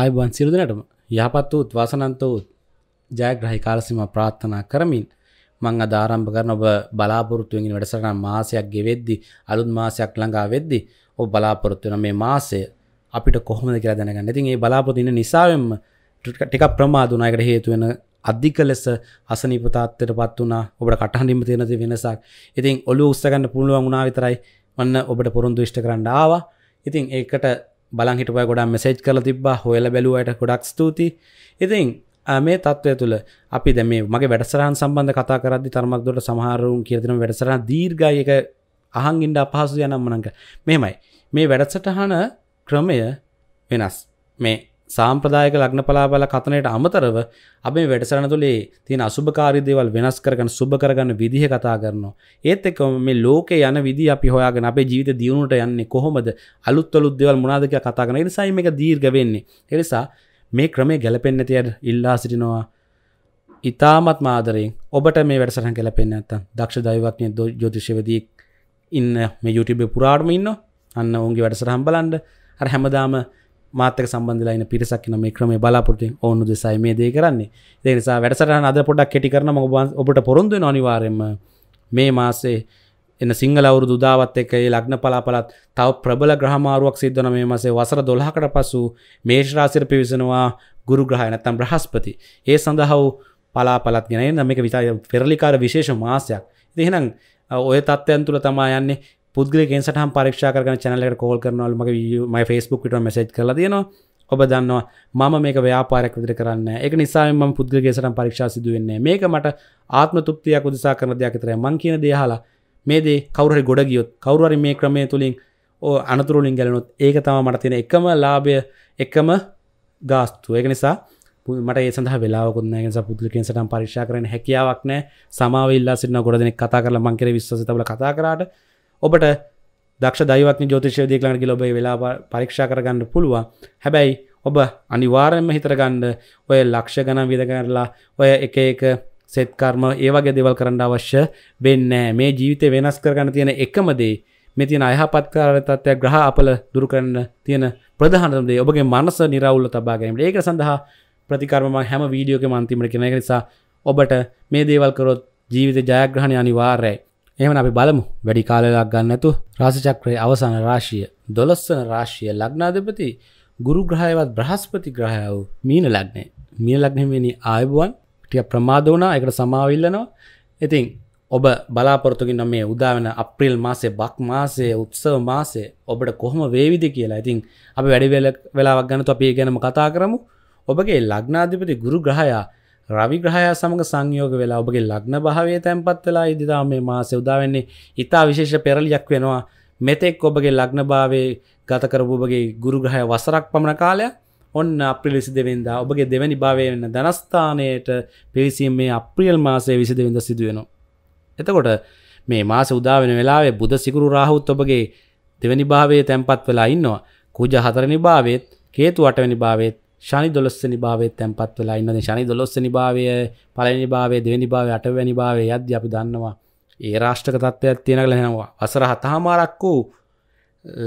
ආයබන් සිරුදනටම යහපත් වූත් වාසනන්ත වූත් ජයග්‍රහි කාලසිම ප්‍රාත්ථනා කරමින් මං අධාරම්භ කරන ඔබ බලාපොරොත්තුවෙන් වැඩසටහන මාසයක් ගෙවෙද්දි අලුත් මාසයක් ළඟා වෙද්දි ඔබ බලාපොරොත්තු වෙන මේ මාසය අපිට කොහොමද කියලා දැනගන්න. ඉතින් මේ බලාපොරොත්තු ඉන්න නිසාවෙන්ම ටිකක් ප්‍රමාද වුණා. ඒකට හේතු වෙන අධික ලෙස අසනීප තත්ත්වයටපත් වුණා. ඔබට කටහඬින්ම තියෙන තේ වෙනසක්. ඉතින් ඔළුව උස්ස ගන්න පුළුවන් වුණා විතරයි මන්න ඔබට පොරොන්දු ඉෂ්ට කරන්න ආවා. ඉතින් ඒකට බලහිටව ගොඩා මෙසේජ් කල තිබ හොල බැලුවට ගොඩක් ස්තුති ඉතින් මේ තත්වය තුළ අපි දැම මගේ වැඩසරහන් සම්බන්ධ කතා කරදදි තර්මක්දොට සමහරුම් කියතින වැඩසරහ දීර්ගයක අහන් ඉන්ඩ අපහසු යනම්මනක මෙමයි මේ වැඩසටහන ක්‍රමය වෙනස් මේ සාම්ප්‍රදායක ලග්න පලාබල කතනයට අමතරව අප මේ වැඩසරන තුළේ තියෙන අසුභකාරී දේවල් වෙනස් කරගන්න සුබ කරගන්න විදිහ කතා කරනවා. ඒත් එක්ක මේ ලෝකේ යන විදිහ අපි හොයාගෙන අපේ ජීවිත දියුණුවට යන්නේ කොහොමද? අලුත් අලුත් දේවල් මොනවාද කියලා කතා කරන. ඒ නිසා මේක දීර්ඝ වෙන්නේ. ඒ නිසා මේ ක්‍රමය ගැලපෙන්නේ නැති අය ඉල්ලා සිටිනවා. ඉතාමත් මාදරයෙන් ඔබට මේ වැඩසටහන් ගැලපෙන්නේ නැත්තම් දක්ෂ දෛවඥ ජ්‍යොතිෂවේදී ඉන්න මේ YouTube පුරාටම ඉන්න අන්න ඔවුන්ගේ වැඩසටහන් බලන්න අර හැමදාම මාතක සම්බන්ධලයින පිරිසක් නම ක්‍රම බලාපොරති ඔවුන්නු දෙසයි මේ දේ කරන්නේ දෙනිසා වැඩසටහන අද පොඩක් කෙටි කරන ඔබට පොරොන්දු අනිවාරෙන්ම මේ මාසේ එන්න සිංහල අවුරුදු දාවත් එක ඒ ලග්න පලාපලත් තව ප්‍රබල ග්‍රහමාරුවක් සිද්ධන මේ මසේ වසර දොළහකට පසු මේශ්රාසිර පිවිසෙනවා ගුරු ග්‍රහය නැත්තම් බ්‍රහස්පති ඒ සඳහව පලාපලත් ගෙනන මේක විතා පෙරලිකාර විශේෂ මාසයක් දෙහෙනම් ඔය තත්ත්වයන් තුළ තමා යන්නේ පුද්ගලගෙන් සටහම් පරක්ෂා කරන චැනලට කෝල් කරනවල් මගේ මයි ෆස්බුක් ට මසේ් කල තියනවා ඔබ දන්නවා මම මේක ව්‍යාපාරයක් විදිර කරන්න එක නිසා ම පුද්ගලගේ සටම් පරක්ෂා සිදුවන්නේ මේක මට ආත්ම තුප්තියක් උදසා කරන දෙයක් තරය මං කියන දේහලා මේදේ කවුරහරි ගොඩ ගියොත් කවරුවරි මේ ක්‍රමය තුළින් ඕ අනතුරුලින් ගැලනුත් ඒක තම මට තියෙන එකම ලාභය එකම ගාස්තුව එක නිසා මට ඒ සඳහ වෙලාවකුන්න පුදුලිකෙන් සටම් පරික්ෂා කරන හැකියාවක් නෑ සමාවල්ලා සින්න ගොඩ දෙනෙක් කතා කරලා මංකර විශ්සතබල කතා කරාට ඔබට දක්ෂ දයිවත්න ජෝතිෂය දීකලාන්ගේ ලොබේ වෙලා පරීක්ෂා කරගන්න පුළුව හැබැයි ඔබ අනිවාරෙන්ම හිතරගන්න ඔය ලක්ෂ ගණන් විද කරලා ඔය එක එක සෙත්කර්ම ඒවගේ දෙවල් කරන්න අවශ්‍ය වෙන්නෑ මේ ජීවිතය වෙනස් කරගන්න තියෙන එකමදේ මේ තියෙන අයහපත් කාරතත්වය ග්‍රහ අපල දුරු කරන්න තියෙන ප්‍රධානදේ ඔබගේ මනස නිරවුල්ල තබාගැීමට ඒක සඳහා ප්‍රතිකර්ම හැම වීඩියෝක මන්තිමට කෙන නිසා ඔබට මේ දේවල් කරොත් ජීවිත ජයග්‍රහණය අනිවාර්යයි එහම අපි බලමු වැඩි කාලලක් ගන්නතු රාසචක්‍රය අවසාන රාශිය දොළොස්සන රාශිය ලග්නාධපති ගුරුග්‍රහයවත් බ්‍රහස්පති ග්‍රහය වූ මීන ලක්නේ මිය ලක්නෙමනි ආයබුවන් ටිය ප්‍රමාදවනා එකට සමාවිල්ලනවා ඉතින් ඔබ බලාපොරතුගින් නො මේ උදාවන අප්‍රිල් මාසේ බක් මාසේ උත්සව මාසේ ඔබට කොහොම වේවිදි කියලා ඉතින් අපි වැඩි වෙලාවක් ගන්න අපේ ගැනම කතා කරමු ඔබගේ ලග්නාධිපති ගුරු ග්‍රහයා රවිග්‍රහය සමඟ සංයෝග වෙලා ඔබගේ ලග්න භාවය තැන්පත් වෙලා ඉදිතා මේ මාසය උදාවෙන්නේ ඉතා විශේෂ පෙරලියක් වෙනවා මෙතෙක් ඔබගේ ලග්න භාවේ ගතකරබූබගේ ගුරුග්‍රහය වසරක් පමණ කාලය ඔන්න අප්‍රිලිසි දෙවෙන්දා ඔබගේ දෙවැනි භාවය වන්න ධනස්ථානයට පිවිසීම මේ අප්‍රියල් මාසය විසි දෙවිඳ සිදුවෙනවා. එතකොට මේ මාස උදාවෙන වෙලාවේ බුද සිකුරු රාහුත් ඔබගේ දෙවැනි භාවය තැන්පත් වෙලා ඉන්නවා කුජ හතරනි භාවේත් කේතු අටවැනි භාවේත් ශනි දොස්සනි භාවය තැන්පත් වෙලා ඉන්නද ශනි දොස්සනි භාවය පලනි භාවය දෙවැනි භාව අටවැනි භාවය යද අපි දන්නවා ඒ රාෂ්ටක තත්ත්වයක් තියෙන ලෙනවා වසර හතහමාරක් වූ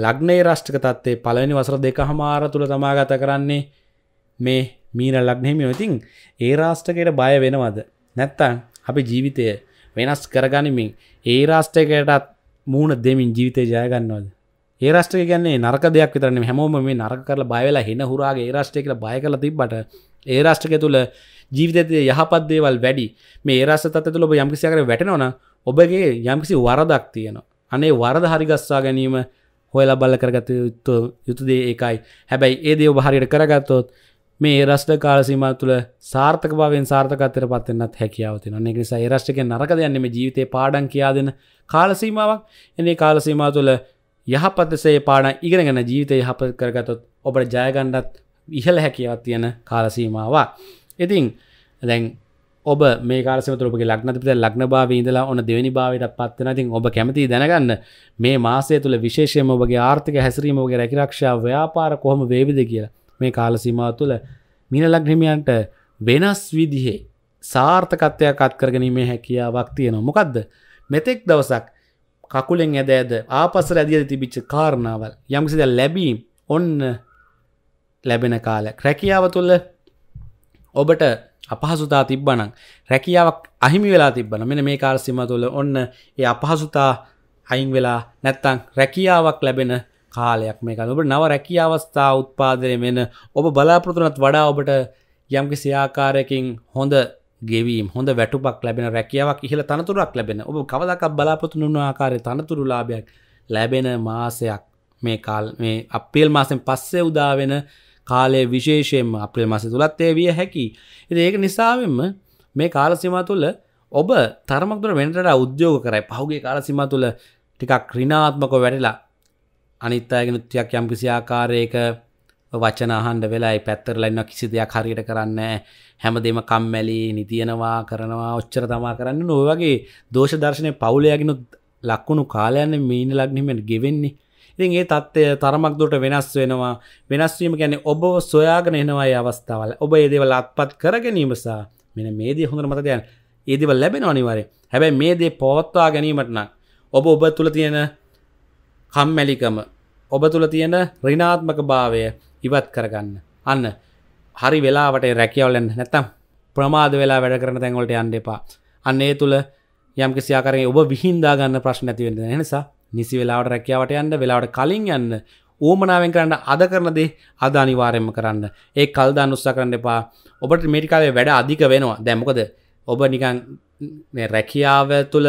ලග්නේ රාෂ්ටක තත්වේ පලනි වසර දෙක හමාර තුළ තමාගත කරන්නේ මේ මීන ලග්නෙමියෝ ඉතින් ඒ රාෂ්ටකයට බය වෙනවද නැත්තන් අපි ජීවිතය වෙනස් කරගනිමින් ඒ රාෂ්ටකයටත් මූුණ දෙමින් ජීවිතය ජයගන්නවද ඒ රස්ට්‍ර කියන්නේ නරක දෙයක් විතරන්නේ හැමෝම මේ නරක කරලා බයවෙලා හෙන හුරාගේ රස්ටේ කියලා බය කරලා තිබ්බට ඒ රාෂ්ට්‍රක තුළ ජීවිතය යහපත් දේවල් වැඩි මේ රස්ස තත් තුළ ඔබ යම්කිසි කර වැටෙනවන ඔබගේ යම්කිසි වරදක් තියෙන අනේ වරද හරිගස්සා ගැනීම හොයලා බල්ල කරගත යුතු යුතුදේ ඒකයි හැබැයි ඒ දේව හරියට කරගත්තොත් මේ රස්ට කාලසිීම තුළ සාර්ථකභාවෙන් සාර්ථකතර පත්වෙන්න්නත් හැකියාවතින නිනිසා රෂ්ටක නරක යන්නම ජීවිතය පාඩන් කියා දෙන කාලසීමාවක් එන්නේ කාලසීමා තුළ යහපතසේ පාඩ ඉගෙනගෙන ජීවිතය යහප කරගතොත් ඔබට ජයගණ්ඩත් ඉහළ හැකියවත් තියෙන කාලසීමවා. ඉතිං දැන් ඔබ මේ කාරසමතුරපගේ ලක්නතිපට ලක්න භාවීදලා ඕන දෙවනි භාවයට පත්වන තින් ඔබ කැමති දැනගන්න මේ මාසය තුළ විශේෂයම ඔබගේ ආර්ථික හැසිරීමෝගේ රැකිරක්ෂා ව්‍යාපාර කොහොම වේවිද කියලා මේ කාලසීමාව තුළ මින ලක්නමියන්ට වෙනස් විදිහේ සාර්ථකත්වයක් අත්කරගනීමේ හැකියාවක් තියෙනවා මොකක්ද මෙතෙක් දවසක් කකුලෙන් ඇද ඇද ආපස රැදිිය තිබිච්ච කාරණාවල් යම්කිසිද ලැබීම් ඔන්න ලැබෙන කාල රැකියාව තුල්ල ඔබට අපහසුතා තිබ්බනං රැකියාවක් අහිමි වෙලා තිබන මෙන මේ කාල සිම තුළ ඔන්න ඒ අපහසුතා අයින් වෙලා නැත්තං රැකියාවක් ලැබෙන කාලයක් මේ ඔබ නව රැකියාවස්ථා උත්පාදනය වෙන ඔබ බලාපොරතුනත් වඩා ඔබට යම්කි සියාකාරයකින් හොඳ ගෙවීම් හොඳ වැටුපක් ලැබෙන රැකියාවක් ඉහල තනතුරක් ලැබෙන ඔබ කවදක් බලාපොතුනුන ආකාරය තනතුරු ලාභයක් ලැබෙන මාසයක් මේ කාල් මේ අපේල් මාසෙන් පස්සේ උදාවෙන කාලය විශේෂයෙන්ම අපේල් මාස තුළත්තේ විය හැකි ඒක නිසාවෙන්ම මේ කාලසිම තුළ ඔබ තරමක්තුර වෙනට උද්‍යෝග කරයි පහුගේ කාලසිම තුළ ටිකක් ක්‍රිනාත්මක වැඩලා අනිත්තායගෙන තියක් යම්කිසි ආකාරයක වචනහන්ඩ වෙලායි පැත්තරලන්න කිසි දෙයක් හරියට කරන්න හැම දෙම කම්මැලි නිතියනවා කරනවා ඔච්චර තමා කරන්න නොවගේ දෝෂ දර්ශනය පවුලයගෙනු ලක්වුණු කාලයන්න මීන ලක්නිමෙන් ගෙවෙන්නේ ඉතින් ඒ තත්ත්ය තරමක් දුට වෙනස් වෙනවා වෙනස්වීම ගැන ඔබ සොයාගෙන එනවායි අවස්ථාවල ඔබ ඒදවල අත්පත් කර ගැනීමසා මෙන මේදී හොඳර මතකයන් ඒදිව ලැබෙන අනිවාරය හැබැයි මේ දේ පොවත්වා ගැනීමටනම් ඔබ ඔබ තුළ තියෙන කම්මැලිකම ඔබ තුළ තියෙන රිනාත්මක භාවය ඉවත් කරගන්න අන්න හරි වෙලාට රැකියවලෙන් නැතම් ප්‍රමාද වෙලා වැඩ කරන තැන්වලට අන්න එපා අන්නේ තුළ යම් කිසියාකරේ ඔබ විහින්දාගන්න ප්‍රශ්න ඇතිවෙන්න නිසා නිසි වෙලාවට රැකියාවට යන්න වෙලාවට කලින් යන්න ඕමනාවෙන් කරන්න අද කරනදේ අද අනිවාරයම කරන්න ඒ කල්දා නුස්සා කරන්න එපා ඔබට මේටිකාවේ වැඩ අධික වෙනවා දැමකද ඔබ නිකන් රැකියාව තුළ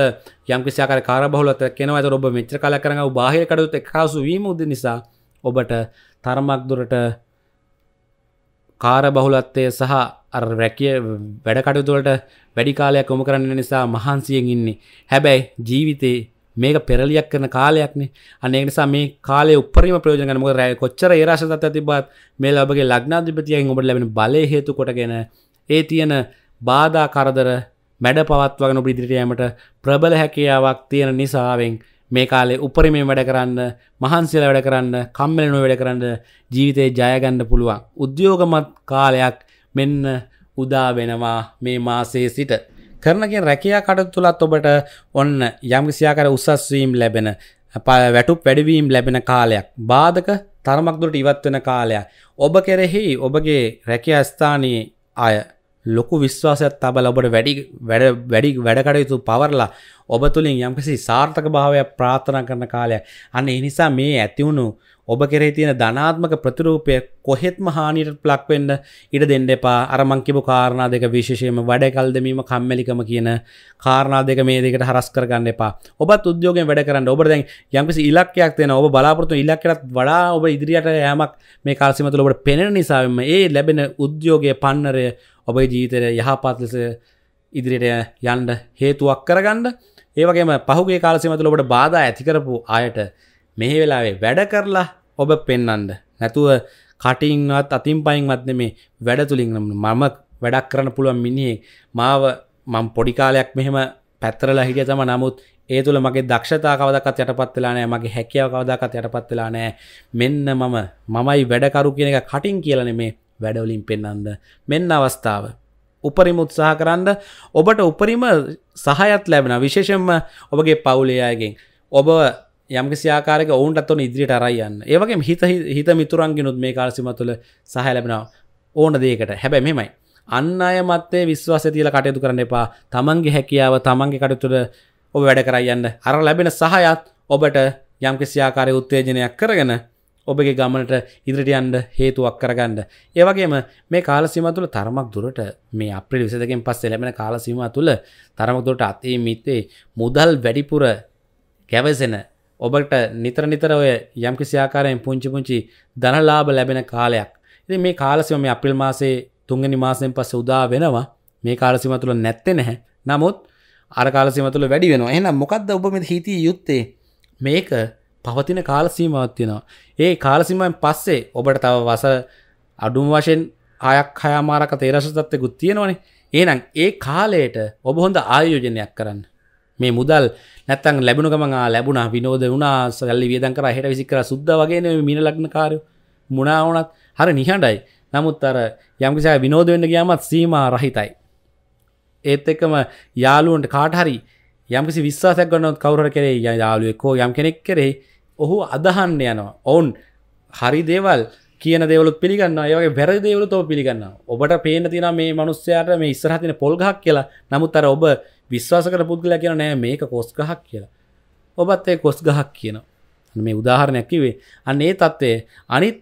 යම්කිසිාකර කාරබහලත කෙනවත ඔබ මෙච්‍ර කල කරන බාහිරකඩුත් එකකාසු වීම උද නිසා ඔබට තරමක් දුරට කාර බහුලත්වය සහ රැකිය වැඩකටතුවලට වැඩිකාලයක් ොම කරන්න නිසා මහන්සියෙන් ඉන්නේ හැබැයි ජීවිතේ මේක පෙරලියක් කරන කාලයක්නේ අනේ නිසා මේ කාලය උපරිම ප්‍රයෝජනම රෑ කොච්චර ඒරශතත් ඇතිබත් මේ ලබගේ ලක්නාධිපතියන් ඔබට ලැබෙන බලය හේතු කොටගෙන ඒ තියෙන බාධා කරදර මැඩ පවත්වගෙන ඔබ ඉදිරියෑමට ප්‍රබල හැකියාවක් තියෙන නිසාවෙන් මේ කාලේ උපරිමෙන් වැඩ කරන්න මහන්සිල වැඩ කරන්න කම්මලනුව වැඩ කරන්න ජීවිතය ජයගන්න පුළුවන් උද්‍යෝගමත් කාලයක් මෙන්න උදා වෙනවා මේ මාසේ සිට කරනගෙන් රැකයා කටු තුළත් ඔබට ඔන්න යම්කිසියාකර උසස්වීම් ලැබෙන වැටුප් වැඩවීම් ලැබෙන කාලයක් බාධක තරමක්දුරට ඉවත්වෙන කාලයක් ඔබ කෙරෙහි ඔබගේ රැකිය ස්ථානයේ අය ලොකු විශ්වාසයක් තබල ඔබට වැඩි වැඩ වැඩි වැඩකටයුතු පවරලා ඔබ තුළින් යම්කිසි සාර්ථක භාවයක් ප්‍රාථනා කරන කාලය අන්න එනිසා මේ ඇතිවුණු ඔබ කෙරේ තියෙන ධනාත්මක ප්‍රතිරූපය කොහෙත්ම හානිට ප්ලක්වෙන්න ඉඩ දෙන්න එපා අරමංකිපු කාරණා දෙක විශේෂයම වැඩකල් දෙමීම කම්මැලිකම කියන කාරණා දෙක මේ දෙකට හරස් කරගන්න එපා ඔබත් උද්‍යෝගෙන් වැඩ කරන්න ඔබ දැන් යම්කිසි ඉලක්කයක් තියෙන ඔබ බලාපොරොත්තු ඉලක්කයටත් වඩා ඔබ ඉදිරියට යෑමක් මේ කාලසීම තුළ ඔබට පෙනෙන නිසාවෙම ඒ ලැබෙන උද්‍යෝගයේ පන්නරය ඔබයි ජීතර යහපත් ලෙස ඉදිරියට යන්ඩ හේතුවක් කරගන්න ඒවගේම පහුගේ කාලසිමතුල ඔබට බාධ ඇතිකරපු අයට මෙහි වෙලාවේ වැඩ කරලා ඔබ පෙන්නන්ඩ නැතුව කටින්වත් අතින් පයින්වත් මේ වැඩ තුළින් මම වැඩක් කරන්න පුළුවන් මිනිියේ මාව මං පොඩිකාලයක් මෙහෙම පැත්තරලා හිටිය තම නමුත් ඒ තුළ මගේ දක්ෂතා කවදකත් යටපත්වෙලානෑ මගේ හැකියාව කවදකත් යටපත්වෙලා නෑ මෙන්න මම මමයි වැඩකරු කියන එක කටින් කියලන මේ වැඩවලින් පෙන්නන්ද මෙන්න අවස්ථාව උපරිම උත්සාහ කරන්න ඔබට උපරිම සහයත් ලැබෙන විශේෂෙන්ම ඔබගේ පවුලේ අයගෙන් ඔබ යම්කිසියාකාරක ඔවුන්ට අත්වන ඉදිරිට අරයන්න ඒවගේ හිත හිත මිතුරන්ගෙනුත් මේ කාලසිම තුළ සහ ලැබෙනවා ඕන දේකට හැබැ මෙමයි අන්න අය මත්තේ විශ්වාස තියල කටයුතු කරන්න එපා තමන්ගේ හැකියාව තමන්ගේ කටතුර ඔබ වැඩ කරයන්න අර ලැබෙන සහයත් ඔබට යම්කිසියාකාරය උත්තේජනයක් කරගෙන ඔබගේ ගමනට ඉදිරිට අන්ඩ හේතුවක් කරගන්න. ඒවගේම මේ කාලසිම තුළ තරමක් දුරට මේ අප්‍රි විසදකින් පස් එලබෙන කාලසිම තුළ තරමක් දුරට අතේ මිත්තේ මුදල් වැඩිපුර ගැවසෙන ඔබට නිතර නිතර ඔය යම්කිසියාකාරයෙන් පුංචි පුංචි දනලාබ ලැබෙන කාලයක්. ඉති මේ කාලසිම මේ අපිල් මාසේ තුන්ගනි මාසයෙන් පස්ස උදා වෙනවා මේ කාලසිම තුළ නැත්තෙ නැහැ. නමුත් අර කාලසිම තුළ වැඩි වෙනවා එහනම් මොකක්ද ඔබ මෙ හිතී යුත්තේ මේක පවතින කාලසීමාවක් තියෙනවා. ඒ කාලසිමෙන් පස්සේ ඔබට තව වස අඩුම් වශයෙන් ආයක් හයාමාරක තේරසතත්වකුත් තියෙනවනේ. ඒනම් ඒ කාලයට ඔබ හොඳ ආයෝජනයක් කරන්න. මේ මුදල් නැත්තං ලැබුණ ගම ලැබුණ විනෝද වුණා සල්ලි වියදන් කර හෙට විසිකර සුද්ද වගේන මින ලක්න කාරය මුණාවනත් හර නිහඬයි නමුත් අර යම්කිසාය විනෝදවෙන්න ගියාමත් සීම රහිතයි. ඒත් එක්කම යාලුවන්ට කාටහරි යම්කිසි විශ්වාසයක් ගන්නත් කවර කරේ යාලුවෙක්කෝ යම් කෙනෙක් කරේ ඔහු අදහන්න යනවා ඔවුන් හරි දේවල් කියන දෙවලුත් පිළිගන්න යගේ බැරි දෙවලු තෝ පිළිගන්න ඔබට පේන තින මේ මනුස්්‍යයාට මේ ඉස්සරහතින පොල්ගහක් කියලා නමුත් අර ඔබ විශ්වාස කර පුද්ගල කියන නෑ මේක කොස්ගහක් කියලා ඔබත් ඒ කොස් ගහක් කියන මේ උදාහරණයක් කිවේ අන්න ඒ තත්ත්වය අනිත්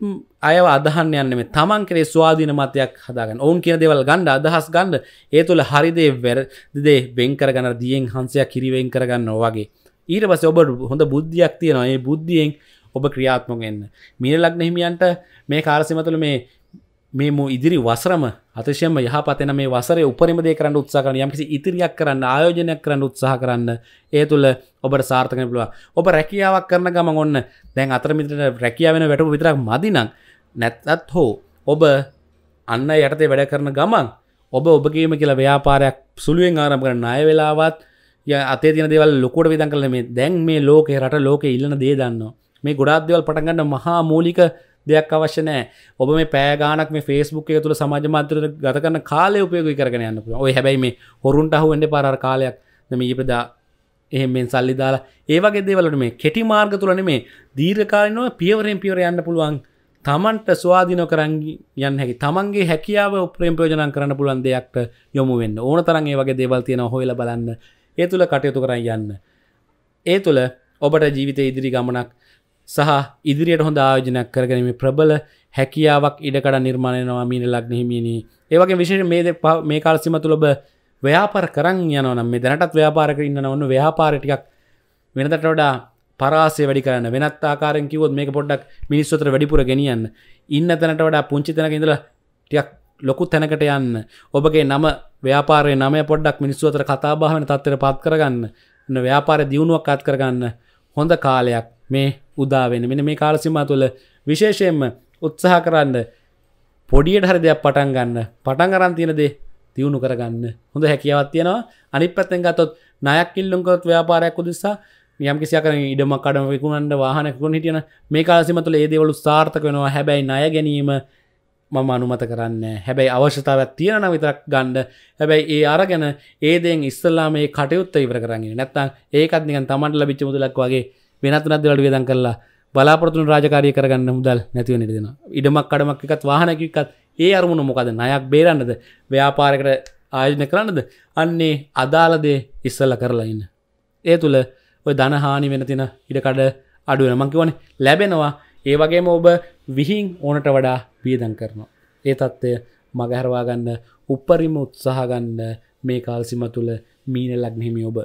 අයව අදහන්න යන්න මේ තමන් කරේ ස්වාධීන මතයක් හදාගන්න ඔවුන් කියන දෙවල් ගණ්ඩ අදහස් ගණ්ඩ ඒ තුළ හරිදේ වැරදිදේ බෙන් කරගන්න දියෙන් හන්සයක් කිරිවෙන් කරගන්න වගේ ඊට පස ඔබ හොඳ බුද්ධියක් තියෙනඒ බුද්ධියෙන් ඔබ ක්‍රියාත්මක එන්න මිය ලක්න හිමියන්ට මේ කාරසිමතුළ මේ මේ මෝ ඉදිරි වසරම අතිශයම යහපතන මේ වසර උපරිමද කරන්න උත්සා කරන යම්කිසි ඉතිරියක් කරන්න ආයෝජනයක් කරන්න උත්සාහ කරන්න ඒ තුළ ඔබට සාර්ථක පුළුව ඔබ රැකියාවක් කරන ගම ඔන්න දැන් අතරමිට රැකියාවෙන වැටු විතරක් මදිනම් නැත්තත් හෝ ඔබ අන්න යටතේ වැඩ කරන ගමන් ඔබ ඔබගේම කියලා ව්‍යාපාරයක් සුළුවෙන් ආරම් කරන්න අය වෙලාවත් ය අතේ තින දෙවල් ලොකොට වෙදන් කල මේ දැන් මේ ලෝක රට ලෝක ඉල්ලන දේ දන්න මේ ගොඩාදවල් පටගන්න මහා මූලික දෙයක් අවශ්‍ය නෑ ඔබ මේ පෑගානක් මේ ෆේස්බුක් එක තුළ සමාජ මාතර ගතකන්න කාලය උපයෝග කරගෙන යන්න ඔය හැබැයි මේ හොරුන්ට අහුවෙන්ඩ පාර කාලයක් නම ඊපදා එහෙමෙන් සල්ලි දාලා ඒවගේ දේවලට මේ කෙටි මාර්ග තුලන මේ දීර්කාලනව පියවරෙන් පියවර යන්න පුළුවන් තමන්ට ස්වාධීන කරංගි යන්න හැකි තමන්ගේ හැකියාව ප්‍රේම්පයෝජනන් කරන්න පුළන් දෙයක්ට යොමු වෙන්න ඕන තරන් ඒ වගේ දේවල් තියෙන හොල බලන්න ඒ තුළ කටයුතු කරයි යන්න. ඒ තුළ ඔබට ජීවිත ඉදිරි ගමනක් සහ ඉදිරියට හොඳ ආයෝජනයක් කරගනීම ප්‍රබල හැකියාවක් ඉඩකඩ නිර්මාණයනවා මීන ලක්නහිමිනී ඒවගේ විශේෂ මේ මේ කාල්සිම තුළබ ව්‍යාපර කරන් යනනම් මේ දැනටත් ව්‍යාපාරක ඉන්න ඔන්න ව්‍යාපාරටිකක් වෙනතට වඩා පරාසේ වැඩි කරන්න වෙනත් ආකාරෙන් කිවොත් මේ පොඩ්ඩක් මිනිස්සොතර වැඩිපුර ගෙනියන්න ඉන්න තැනට වඩා පුංචි තැනක ඉඳලා ටියක් ලොකු තැනකට යන්න ඔබගේ නම ව්‍යාපාරය නම පොඩ්ඩක් මිනිස්සුවතර කතාභාවන තත්වර පත් කරගන්න ව්‍යාපාර දියුණුවක් අත් කරගන්න හොඳ කාලයක් මේ උදාවෙන මෙන මේ කාලසිම තුළ විශේෂයෙන්ම උත්සාහ කරන්න පොඩියට හරි දෙයක් පටන් ගන්න පටන් අරන් තියෙනදේ තියුණු කරගන්න හොඳ හැකියාවත් තියෙනවා අනි පැත්තෙන් ගතොත් නයක් ඉල්ලුම්කොත් ව්‍යාපාරයක් උදෙසා යම් කිසියක ඉඩමක් අඩම විකුණන්ට වාහනකුණ හිටියන මේ කාලසිම තුළ ඒදවලු සාර්ථක වෙනවා හැබැයි නය ගැනීම මම අනුමත කරන්න හැබැයි අවශ්‍යතාවත් තියෙන විතරක් ගණ්ඩ හැබැයි ඒ අරගැන ඒදෙන් ඉස්සල්ලා මේ කටයුත්ත ඉවර කරන්නේ නැත්තං ඒකත් නිකන් තමන්ට ලබිච්ච මුදලක් වගේ වෙනත් නද වලට වියදන් කරලා බලාපොරතුන රාජකාරය කරගන්න මුදල් නැතිව නිදෙන ඉඩමක් කඩමක් එකත් වාහනකිකත් ඒ අරමුණ මොකද නයක් බේරන්නද ව්‍යාපාරකට ආයෝජන කරන්නද අන්නේ අදාලදේ ඉස්සල්ල කරලාඉන්න ඒ තුළ ඔය දනහානි වෙන තින ඉඩකඩ අඩුවෙන මංකිවන ලැබෙනවා ඒ වගේම ඔබ විහින් ඕනට වඩා වියදන් කරනවා. ඒ තත්ත්වය මගහරවාගන්න උපරිම උත්සාහගන්න මේ කාල්සිම තුළ මීන ලක්නෙමි ඔබ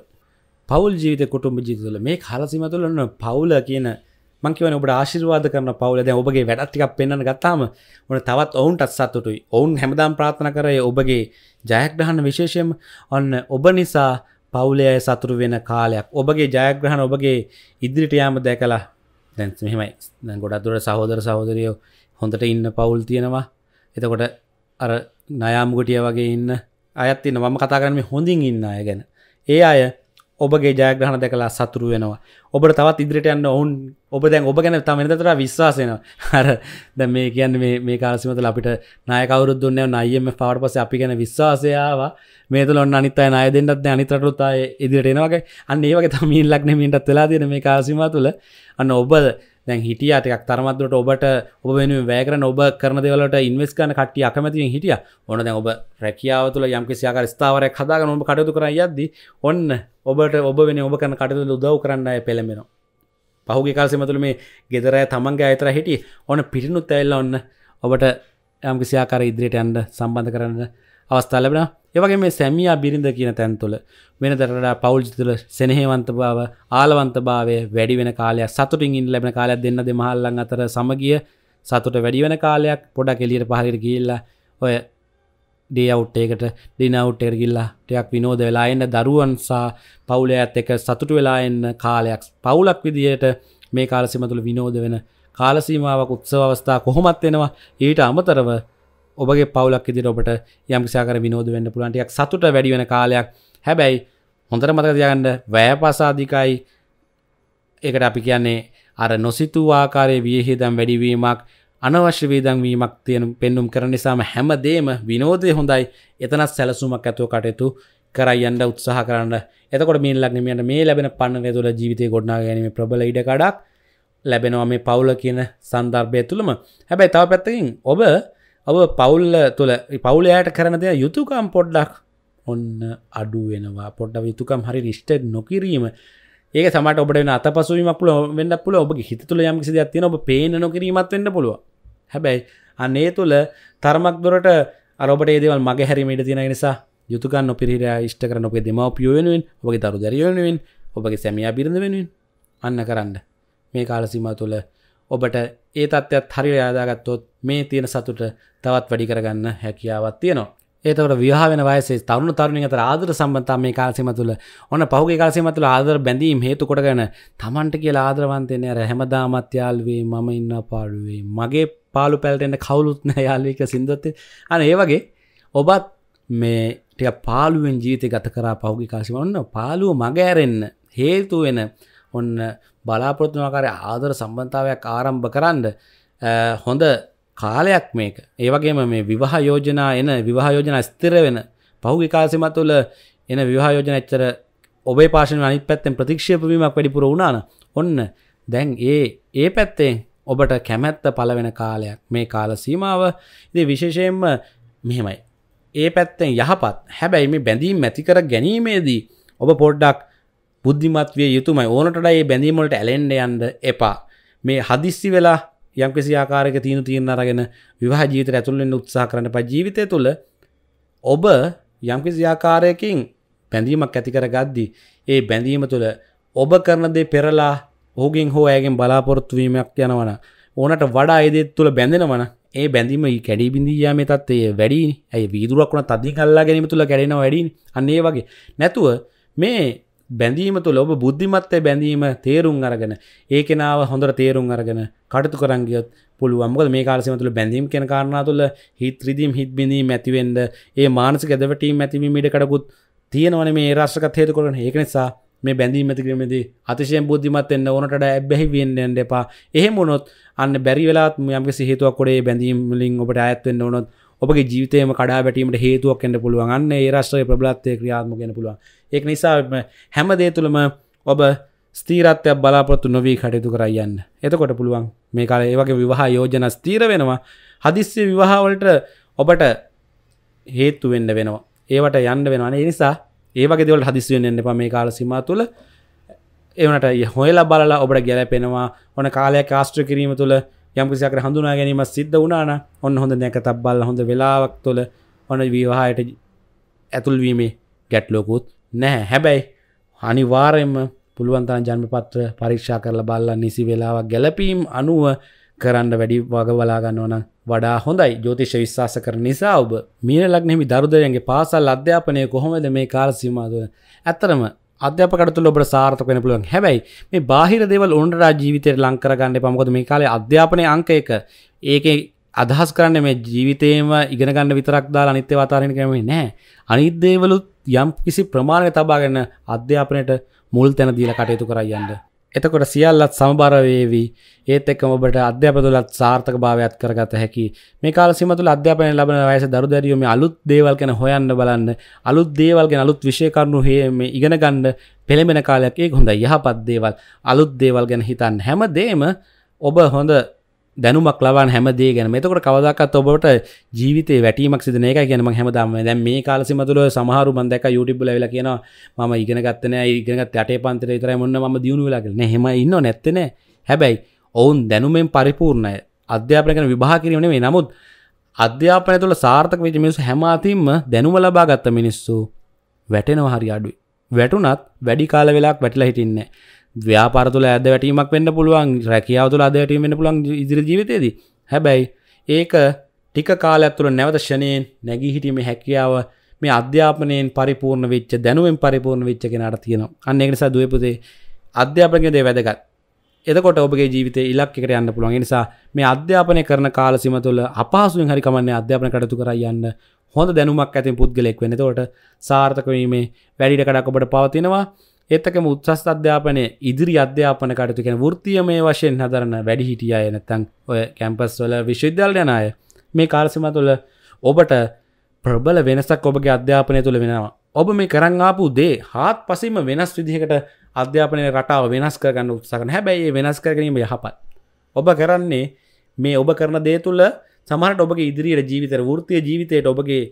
පවල් ජීවිත කොටුම්ඹ ජීතුල මේ හලසිම තුළන්න පවුල කියන මංකිවන ඔබට ආශිර්වාද කරන පවුලද ඔබගේ වැඩත්තිකක් පෙන්න්න ගත්තාම ඕන තවත් ඔවුන්ටත් සත්තුටුයි ඔවුන් හැමදාම් ප්‍රාථන කරය ඔබගේ ජයග්‍රහණ විශේෂයෙන් ඔන්න ඔබ නිසා පවුලය සතුරු වෙන කාලයක් ඔබගේ ජයග්‍රහණ ඔබගේ ඉදිරිටයාම දැකලා දැන්මයි ගොඩත්තුර සහෝදර සහෝදරියෝ හොඳට ඉන්න පවුල් තියෙනවා එතකොට අර නයාමුගටිය වගේ ඉන්න අයත් ඉන්න මම කතා කරන්නේ හොඳින් ඉන්න අය ගැන ඒ අය ඔබගේ ජයග්‍රහණ දැකලා සතුරු වෙනවා ඔබට තවත් ඉදිරිට යන්න ඔවුන් ඔබ දැන් ඔබ ගැන තම තර විශ්වාසයන හර දැ මේ කියන්න මේ කාරසිමතල අපිට නයකවරුද දුන්න නයම පවට පස අපි ගැන විශ්වාසයාව මේතුල ඔන්න අනිත් අය අය දෙන්නත් අනිතරටුත්තාය ඉදිරිට එනවාගේ අන්න ඒවගේ තමින් ලක්න මින්ටත් වෙලා තියෙන මේ කාසිම තුළ අන්න ඔබද දැන් හිටියටක් තරමත්වට ඔබට ඔබ වෙන වැෑකර ඔබ කරන දෙවලට ඉන්වස් කන කටිය අකමැතිෙන් හිටිය ඕන දැන් ඔබ රැකියාව තුළ යම් කිසියාක ස්ථාවරයක් හදාගන ඔබ කටයුතු කර යද්දි ඔන්න ඔබට ඔබ වෙන ඔබ කන කටතු උදව් කරන්න පෙළමෙනවා පහුගේ කාල්සමතුළ මේ ගෙදරෑ තමන්ගේ අතර හිටි ඕන පිටිනුත් ඇල්ල ඔන්න ඔබට යම් කිසියාකාර ඉදිරියට යන්ට සම්බන්ධ කරන්න අවස්ථාලබෙන ඒවගේ මේ සැමිය බිරිඳ කියන තැන්තුළ වෙන දරට පෞල්ජිතුල සෙනහේවන්ත බාව ආලවන්ත භාවය වැඩි වෙන කාලය සතුටින් ඉන් ලැබෙන කාලයක් දෙන්න දෙමහල්ලන් අතර සමගිය සතුට වැඩි වෙන කාලයක් පොඩක් එලියට පහරිට ගිල්ලා ඔය ඩියවට්ටේකට ඩිනවට්ටේර ගිල්ලා ටයක් විනෝද වෙලා එන්න දරුවන්සා පවුල ඇත් එක සතුට වෙලා එන්න කාලයක් පවුලක් විදියට මේ කාලසිම තුළ විනෝද වෙන කාලසීමාවක් උත්සව අවස්ථා කොහොමත් වෙනවා ඊට අමතරව ඔබගේ පවුලක් ඉදි ඔබට යම්සාකර විනෝද වෙන්න පුළන්ටයක් සතුට වැඩි වෙන කාලයක් හැබැයි හොඳට මතකතියන්න වැය පසාධිකයි ඒකට අපි කියන්නේ අර නොසිතු ආකාරයේ වියහිදම් වැඩිවීමක් අනවශ්‍ය වීදංවීමක් තියෙන පෙන්නුම් කරන නිසාම හැමදේම විනෝදය හොඳයි එතනත් සැලසුමක් ඇතුව කටයුතු කරයියන්ට උත්සාහ කරන්න එතකොට මේ ලක්නමියන්න මේ ලැබෙන පන්න තුළ ජීවිතය ගොඩනා ගැනීම ප්‍රබල ඉඩකඩක් ලැබෙනවා මේ පවුල කියන සන්දර්භය තුළම හැබැයි තව පැත්තකින් ඔබ ඔව පවුල්ල තුළ පවුලයායට කරන දෙය යුතුකම් පොඩ්ඩක් ඔන්න අඩු වෙනවා පොඩ්ඩ යුතුකම් හරි නිිෂ්ටෙඩ් නොකිරීම ඒක සමට ඔබට වෙන අතපසුවීමක්ල වෙන්න පුල ඔබ හිත තුළ යම්කිසි දත්තින ඔබ පේන නොකිරීමත් වෙන්න පුළුව හැබැයි අනේ තුළ තර්මක් දොරට අරබට ඒදවල් මගේ හැරිමට තින නිසා යුතුකන් නොපිරිර ෂ්ට කරන ඔපේ දෙමව පියුවෙනුවෙන් ඔබගේ තරු දරයුවෙනුවෙන් ඔබගේ සැමිය බිරිඳ වෙනුවෙන් අන්න කරන්න මේ කාලසිම තුළ ඔබට ඒ තත්ත්වත් හරි යාදාගත්තොත් මේ තියෙන සතුට තවත් වැඩි කරගන්න හැකියාවත් තියෙනවා. ඒතවට විවාාවෙන වයසේ තරුණු තරුණින් අතර ආදර සම්බන්තා මේ කාල්සිම තුළ ඔන්න පහුගේ කාල්සිම තුළ ආදර බැඳීම් හේතු කොටගන තමන්ට කියලා ආදරවන්තයනය රැහැමදාමත්්‍යයාල්වේ මම ඉන්න පාඩුවේ මගේ පාලු පැල්ටෙන්ට කවුලුත්න යාල්ලික සිින්දත්තේ අන ඒ වගේ ඔබත් මේ ටිය පාලුවෙන් ජීවිතය ගත කරා පහුගි කාසිම ඔන්න පාලුව මගෑරෙන්න්න හේතුවෙන ඔන්න බලාපොරොත්තු ආකාරය ආදර සම්බන්ධතාවයක් ආරම්භ කරන්න හොඳ කාලයක් මේක ඒවගේම මේ විවාහ යෝජනා එන විවාහ යෝජනා ස්තිර වෙන පහුගේ කාසිම තුළ එන විවාහ යෝජන එච්චර ඔබේ පාශන අනිත් පැත්තෙන් ප්‍රතික්ෂයපවීමක් වැඩිපුර වුණාන ඔන්න දැන් ඒ ඒ පැත්තෙන් ඔබට කැමැත්ත පලවෙන කාලයක් මේ කාල සීමාව ඉදි විශේෂයෙන්ම මෙහෙමයි ඒ පැත්තෙන් යහපත් හැබැයි මේ බැඳීම් මැතිකර ගැනීමේදී ඔබ පොඩ්ඩක් බුද්ධිමත්විය යුතුමයි ඕනට ඒ බැඳීමලට ඇලෙන්ඩ යන්ඩ එපා මේ හදිස්සි වෙලා යම්කිසි ආකාරක තියන තියන අරගෙන විවාහ ජීවිත ඇතුළෙන් උත්සා කරන ප ජීවිතය තුළ ඔබ යම්කිසි ආකාරයකින් පැඳීමක් ඇතිකර ගද්දී ඒ බැඳීම තුළ ඔබ කරනදේ පෙරලා හෝගෙන් හෝ ඇගෙන් බලාපොරොත්තුවීමක් යනවන ඕනට වඩා ඒදෙත් තුළ බැඳෙනවන ඒ බැඳීම කැඩි බිඳීයාම තත්ඒ වැඩි ඇයි වීදුරක්ුණ තදදි කල්ලා ගැනීම තුළ ගැෙන වැඩින් අන්නේ වගේ නැතුව මේ බැඳීම තුළ ඔබ බුද්ධිමත්තය බැඳීම තේරුම් අරගෙන ඒ කෙනාව හොඳට තේරුම් අරගෙන කටතු කරංගියොත් පුළුවන්ග මේ කාලසිම තුළ බැඳීම් කෙන කාරණා තුළ හිත් රිදීම් හිත් බිඳීම ඇතිවෙන්ඩ ඒ මානස ගැදවටීම ඇතිවීමට කඩකුත් තියෙනවන මේ රශ්ක තේතු කරන ඒක නිසා මේ බැඳීම ඇතිකිරීමේදී අතිශය බුද්ධිමත් එන්න ඕනට ඇබ්බැහි වෙන්න එපා එහෙම වුණොත් අන්න බැරි වෙලාත් යම්කිසි හේතුවක් කොටේ බැඳීම් වලින් ඔබට ඈත් වෙන්න ඕනොත් ඔබගේ ජීවිතයම කඩා බැටීමට හේතුවක් එන්න පුළුවන්න්න ඒ රශ්්‍රය ප්‍රබලත්වය ක්‍රියාත්ම ගෙන පුළුවන් ඒක නිසා හැමදේ තුළම ඔබ ස්තීරත්වයක් බලාපොත්තු නොවී කටයුතු කරයන්න එතකොට පුළුවන් මේ කාල ඒවගේ විවාහ යෝජන ස්තීර වෙනවා හදිස්සේ විවාහවලට ඔබට හේත්තු වෙන්න වෙනවා ඒවට යන්න වෙනවා නිසා ඒවගේ දෙවල් හදිසිුවෙන් එන්න පම මේ කාල සිමා තුළ එවනට හොයලා බලලා ඔබට ගැලපෙනවා ඕන කාලයක් ආස්ත්‍ර කිරීම තුළ යම්කිසිකට හඳුනා ගැනීම සිද්ධ වනාන ඔන්න හොඳ නැක තබ්බල්ල හොඳ වෙලාවක් තුොල ඔන්න වීවාහයට ඇතුල්වීමේ ගැට්ලෝකුත් නැහැ හැබැයි අනිවාරයෙන්ම පුළුවන්තන් ජන්මපත්‍ර පරීක්ෂා කරල බල්ල නිසි වෙලාවක් ගැලපීම් අනුව කරන්න වැඩි වගවලාගන්න ඕන වඩා හොඳයි ජෝතිෂ විශ්වාස කර නිසා ඔබ මීන ලක්නෙමි දරුදරයන්ගේ පාසල් අධ්‍යාපනය කොහොමද මේ කාල සීමාදුව ඇත්තරම අධ්‍යපකට ඔබට සාර්ථක වෙන පුළුවන් හැබැයි මේ බාහිර දේවල් උන්ට ජීවිතයට ලංකරගන්න පමකොද මේ කාලේ අධ්‍යාපනය අංක එක ඒකේ අදහස් කරන්න මේ ජීවිතේම ඉගෙනගන්න විතරක් දාලා අනිත්‍ය වතාරණ කරමේ නෑ අනිත් දේවලුත් යම් කිසි ප්‍රමාණය තබාගෙන අධ්‍යාපනයට මුල් තැන දීලා කටයුතු කරයන්ට එතකොට සියල්ලත් සමබරවේවී ඒත් එක්කම ඔබට අධ්‍යාපතුලත් සාර්ථක භාවයක් කරගත හැකි මේ කාල සිමතුල අධ්‍යාපනය ලබන වයස දරු දැරියීම අලුත් දේවල් ගැන හොයන්න බලන්න අලුත් දේවල් ගැන අලුත් විෂය කරුණු හේම ඉගෙන ගන්න පෙළඹෙන කාලයක් ඒක හොඳ යහපත් දේවල් අලුත් දේවල් ගැන හිතන්න හැම දේම ඔබ හොඳ දැනුමක් ලබන් හැමදේ ගැන මෙතකොට කවදක්ත් ඔබට ජීවිත වැටීමක් සිදන එක ගැනම හැමදම දැන් මේ කාලසි මතුල සමහරු බන්දක යුටබ ලල කියන ම ඉගෙනගත්තන ඉගෙනගත් අටේ පන්තර තර මොන්න ම දියුණු ලගෙන හෙම ඉන්න නැත්තන හැබැයි ඔවුන් දැනුමෙන් පරිපූර්ණය අධ්‍යාපනකන විභා කිරීමනේ මේ නමුත් අධ්‍යාපනය තුළ සාර්ථක වෙච මිනිසු හැමතිම දැනුම ලබා ගත්ත මිනිස්සු වැටෙනව හරි අඩුයි වැටුනත් වැඩි කාල වෙලාක් වැටලා හිටින්නේ ව්‍යාපාරතුල ඇද වැටීමක් වෙන්න පුළුවන් රැකියාවතුල අදැටීම වෙන පුළන් ඉදිරි ජීවිතයේද හැබැයි ඒක ටික කාලඇත්තුළ නැවත ෂණයෙන් නැගී හිටීම හැකියාව මේ අධ්‍යාපනයෙන් පරිපූර්ණ වෙච්ච දැනුවෙන් පරිපූර්ණ වෙච්ච කෙනට තියෙන අන්න නිසා දුවපුදේ අධ්‍යාපනකදේ වැදගත් එතකොට ඔබගේ ජීවිතය ඉලක්කට යන්න පුළුවන් නිසා මේ අධ්‍යාපනය කරන කාලසිම තුළ අපහසුවෙන් හරිකමන්නේ අධ්‍යාපන කටතු කර යන්න හොඳ දැනුමක් ඇතින් පුද්ගලෙක් වෙන තෝට සාර්ථකවීමේ වැඩිට කඩක් ඔබට පවතිනවා එත්තක මුත්සස් අධ්‍යාපනය ඉදිරි අධ්‍යාපන කටතු කෙන ෘතියමය වශයෙන් හදරන වැඩි හිටිය එනතං ඔය කැම්පස්වල විශ්විද්‍යල් යනය මේ කාර්සිම තුළ ඔබට ප්‍රබල වෙනසක් ඔබගේ අධ්‍යාපනය තුළ වෙනවා. ඔබ මේ කරං ආපු දේ හාත් පසීම වෙනස් විදිහකට අධ්‍යාපනය රටාව වෙනස් කරගන්න උත්සකන හැබැයි වෙනස් කරගනීම යහපත්. ඔබ කරන්නේ මේ ඔබ කරන දේ තුළ සමහට ඔබගේ ඉදිරියට ජීවිතර ෘතිය ජීවිතයට ඔබගේ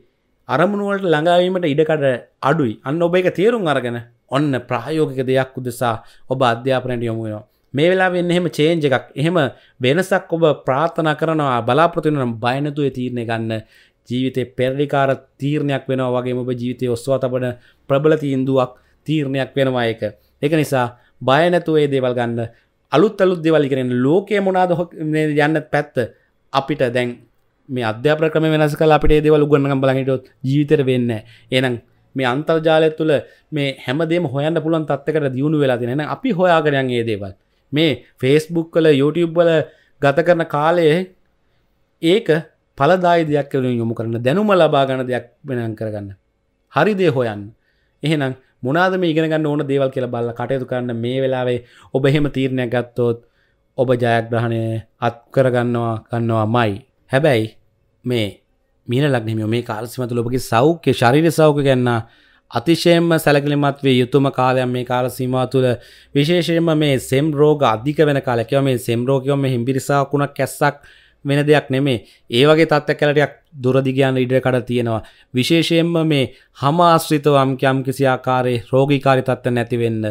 අරමුණුවට ළඟාවීමට ඉඩකඩ අඩුයි අන්න ඔබ එක තේරුම් අරගෙන ඔන්න ප්‍රායෝගික දෙයක් උදෙසා ඔබ අධ්‍යාපනයට යොමු වෙනවා මේ වෙලා වෙන්න එහෙම චේන්ජ එකක් එහෙම වෙනසක් ඔබ ප්‍රාථනා කරනවා බලාපොරතිනම් බයනතුව තීරණය ගන්න ජීවිතය පෙරලිකාර තීරණයක් වෙනවා වගේ ඔබ ජීවිතය ඔස්වා තබන ප්‍රබලතිීන්දුවක් තීරණයක් වෙනවා එක එක නිසා බයනැතුවේ දේවල් ගන්න අලුත් අලුත් දෙවල් කරෙන ලෝකය මොනාද යන්න පැත්ත අපිට දැන් මේ අධ්‍යාපන ක්‍රම වෙනස් කල අපිට දේවල් උගන්න බලහිටොත් ජීවිතර වෙන්න එනම් මේ අන්තර්ජාලය තුළ මේ හැමදේ හොයන්න පුළන් තත්කට දියුණු වෙලා තින අපි හොයාකරයන් ඒ දේවල් මේ ෆේස්බුක් කල YouTube වල ගත කරන කාලයේ ඒක පලදායි දෙයක් කරින් යොමු කරන දැනුම ලබාගන දෙයක් වෙනන් කරගන්න හරිදේ හොයන් එහෙනම් මොනාද මේ ඉගෙනගන්න ඕන දේවල් කියලා බල්ල කටයුතු කරන්න මේ වෙලාවේ ඔබ එහෙම තීරණයක් ගත්තොත් ඔබ ජයග්‍රහණය අත් කරගන්නවා ගන්නවා මයි හැබැයි මේ මීන ලක්නමියෝ මේ කාලසිමතු ලොපගේ සෞඛ්‍ය ශරීර සෞඛ ගැන්න අතිශයෙන්ම සැලකිලිමත් වේ යුතුම කාලයම් මේ කාල සීමා තුළ විශේෂයෙන්ම මේ සෙම් රෝග අධික වෙන කාලකව මේ සෙම් රෝගයම හිම්බිරිසාකුණක් කැස්සක් වෙන දෙයක් නෙමේ ඒවගේ තත්ත කැලටයක් දුරදිගයන් ඉඩ කඩ තියෙනවා විශේෂයෙන්ම මේ හමාශ්‍රිතව අම්කයම් කිසියාකාරේ රෝගීකාරි තත්ත නැතිවෙන්න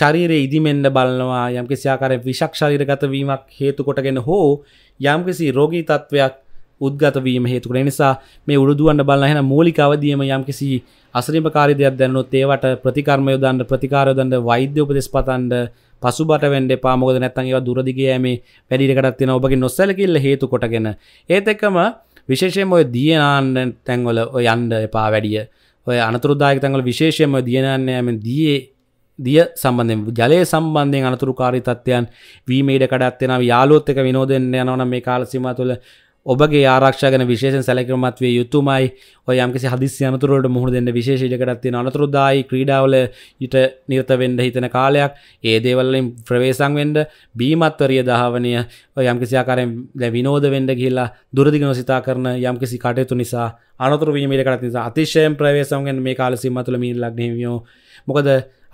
ශරීරයේ ඉදිමෙන්න්න බලනවා යම් කිසියාකාරය විශක්ෂරීරගතවීමක් හේතු කොටගෙන හෝ යම්කිසි රෝගී තත්ත්වයක් උද්ගතවීම හේතුකර නිසා මේ උරුදුවන්න බලන්න හෙන මූලිකවදියම යම් කිසි අසරිමකාරිදයක් දැන්නොත් ඒවට ප්‍රතිකර්මය දන්න ප්‍රතිකාරයදන්න වෛද්‍ය උපදෙස් පතන්ඩ පසුබට වෙන්ඩ පාමොද නැත්තන් ඒවා දුරදිගේෑමේ වැඩිරකටත් තියෙන ඔබගේ නොස්සැලකිල්ල හේතු කොටගෙන ඒත් එක්කම විශේෂයෙන් ඔය දියනාන්න තැන්වල ඔය යන්ඩ එපා වැඩිය ඔය අනතුරදායක තැන්වල විශේෂයම දියනන්නයම දියේ දිය සම්බන්ධෙන් ජලය සම්බන්ධයෙන් අනතුරු කාරි තත්වයන් වීමේඩ කඩත්වෙන යාලෝත්තක විනෝදෙන් යනවන මේ කාලසිම තුළ ඔබගේ ආරක්ෂගන විශේෂ සැලකරමත්වය යුතුමයි ඔයම්කිසි හදිසි අනතුරට මුහුණ දෙන්න විශේෂයකටත්ති අනතුරුදායි ක්‍රීඩාවල ඊට නිර්තවෙන්ඩ හිතන කාලයක් ඒ දේවල්ලින් ප්‍රවේසං වෙන්ඩ බීමත්වරිය දහවනය යම්කිසි ආකාරයෙන් ද විනෝද වෙන්ඩ කියලා දුරදිගන සිතා කරන යම්කිසි කටයුතු නිසා අනතුර වීමටකට නිසා අතිශයෙන් ප්‍රවේසන්ගෙන් මේ කාල සිම්මතුල මී ලක්නමියෝ මොකද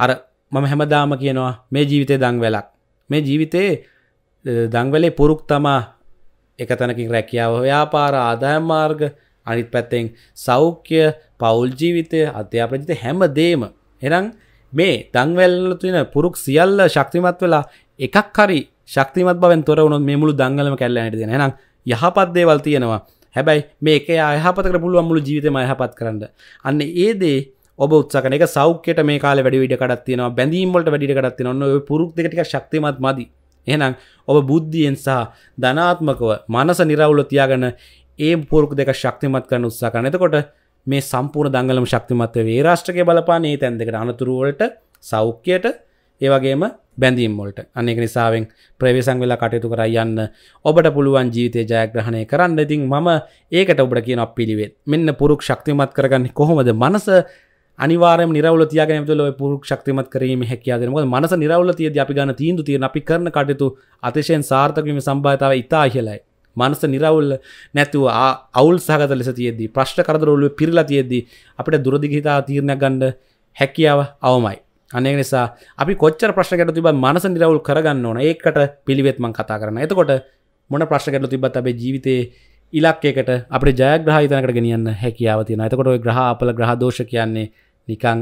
අර මම හැමදාම කියනවා මේ ජීවිතය දංවැලක් මේ ජීවිතේ දංවැලේ පුරුක් තමා එක තැනකින් රැකියාව ව්‍යාපාර ආදායම් මාර්ග අනිත් පැත්තෙන් සෞඛ්‍ය පවුල් ජීවිතය අධ්‍යාපනජිත හැම දේම එනම් මේ දංවැල්ල තුන පුරුක් සියල්ල ශක්තිමත් වෙලා එකක් හරි ශක්තිමත් බවෙන් තොර වුණොත් මේ මුළු දංගලම කැල්ල හැටිද එහෙනම් යහපත් දේවල් තියෙනවා හැබැයි මේක යහපතකට පුළුවන් මුළු ජීවිතේම යහපත් කරන්න අන්න ඒ දේ ඔබ උත්සාහන එක සෞඛ්‍යයට මේ කාලේ වැඩි විඩකඩක් තියෙනවා බැඳීම් වලට වැඩි විඩකඩක් තියෙනවා ඔන්න ඔය පුරුක් දෙක ටික ශක්තිමත් මදි එනම් ඔබ බුද්ධියෙන් සහ ධනාත්මකව මනස නිරවුල තියාගන්න ඒ පොරුක් දෙක ශක්තිමත් කරන උත්සා කරන එතකොට මේ සම්පූර්ණ දංගලම ශක්තිමත්ව වේ රාෂ්ට්‍රකය බලපාන ඒ තැන් දෙකට අනතුරුවලට සෞඛ්‍යයට ඒවගේම බැඳීම්මොලට අනෙක නිසාවෙන් ප්‍රවේසං වෙලා කටයුතු කර යන්න ඔබට පුළුවන් ජීවිතය ජයග්‍රහණය කරන්න ඉතින් මම ඒකට ඔබට කියන පිළිවෙත් මෙන්න පුරුක් ශක්තිමත් කරගන්න කොහොමද මනස අනිවාර නිරවල තියග තුල පුර ක්ෂක්තිමත් කරීම හැකියාදම මනස නිරවල තියද අපි ගන්න තීන්දු තියෙන අපි කරන කටයුතු අතිශයෙන් සාර්ථකවීම සම්භාතාව ඉතා ඉහලයි. මනස නිරවුල් නැතුව අවුල් සහගත ලෙස තියදී ප්‍රශ්ට කරදරවලුව පිරිලා තියෙද්දී අපට දුරදිගහිතා තීරණ ගණ්ඩ හැකියාව අවමයි. අනේ නිසා අපි කොච්චර ප්‍රශ්කට තිබ මනස නිරවුල් කරගන්න ඕන ඒකට පිළිවෙත්මන් කතා කරන එතකොට මොන ප්‍රශ්කට තිබත් අපේ ජීවිතයේ ඉලක්කයකට අපේ ජයග්‍රහහිතනකට ගෙනියන්න හැකියාව තියෙන එතකොට ග්‍රහ අපල ග්‍රහදෝෂ කියන්නේ නිකං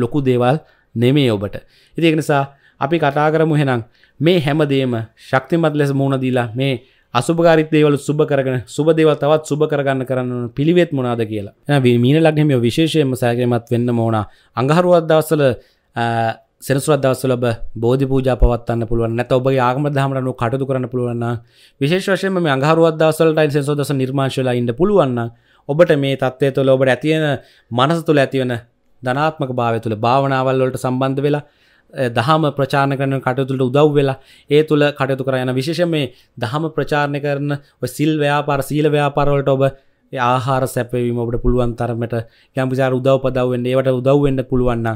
ලොකු දේවල් නෙමේ ඔබට ඉතික් නිසා අපි කතා කරමු හෙනම් මේ හැමදේම ශක්තිමත් ලෙස මුණදීලා මේ අසුභකාරිතේවල සුබ කරගන සුබදේවල් තවත් සුබ කරගන්න කරන්න පිළිවෙත් මොනාද කියලා මීන ලක්නෙම විශේෂයෙන්ම සෑකරමත් වෙන්න ඕන අඟහරුවත් දවසල සෙනසුරත් දවසලබ බෝධි පූජ පවත්න්න පුළුවන් නැත ඔබගේ ආගම දහමරනු කටතු කරන්න පුළුවන්න විශේෂයෙන් මේ අඟහරුවත් දවසලට සෙසෝදස නිර්මාශලා ඉන්න පුළුවන්න ඔබට මේ තත්වය තුළ ඔබට ඇතියෙන මනස තුළ ඇතිවන ධනාත්මක භාව තුළ භාවනාවල් වලට සම්බන්ධ වෙලා දහම ප්‍රචාණ කරන කටයුතුට උදව් වෙලා ඒ තුළ කටයුතු කර යන විශේෂ මේ දහම ප්‍රචාරණය කරන සිල් ව්‍යාපාර සීල ව්‍යාපාරවලට ඔබ ආහාර සැපවීම ඔබට පුළුවන් තරමට යම්පිසාර උදව් පදවෙන්න ඒවට උදව්වෙන්න පුළුවන්න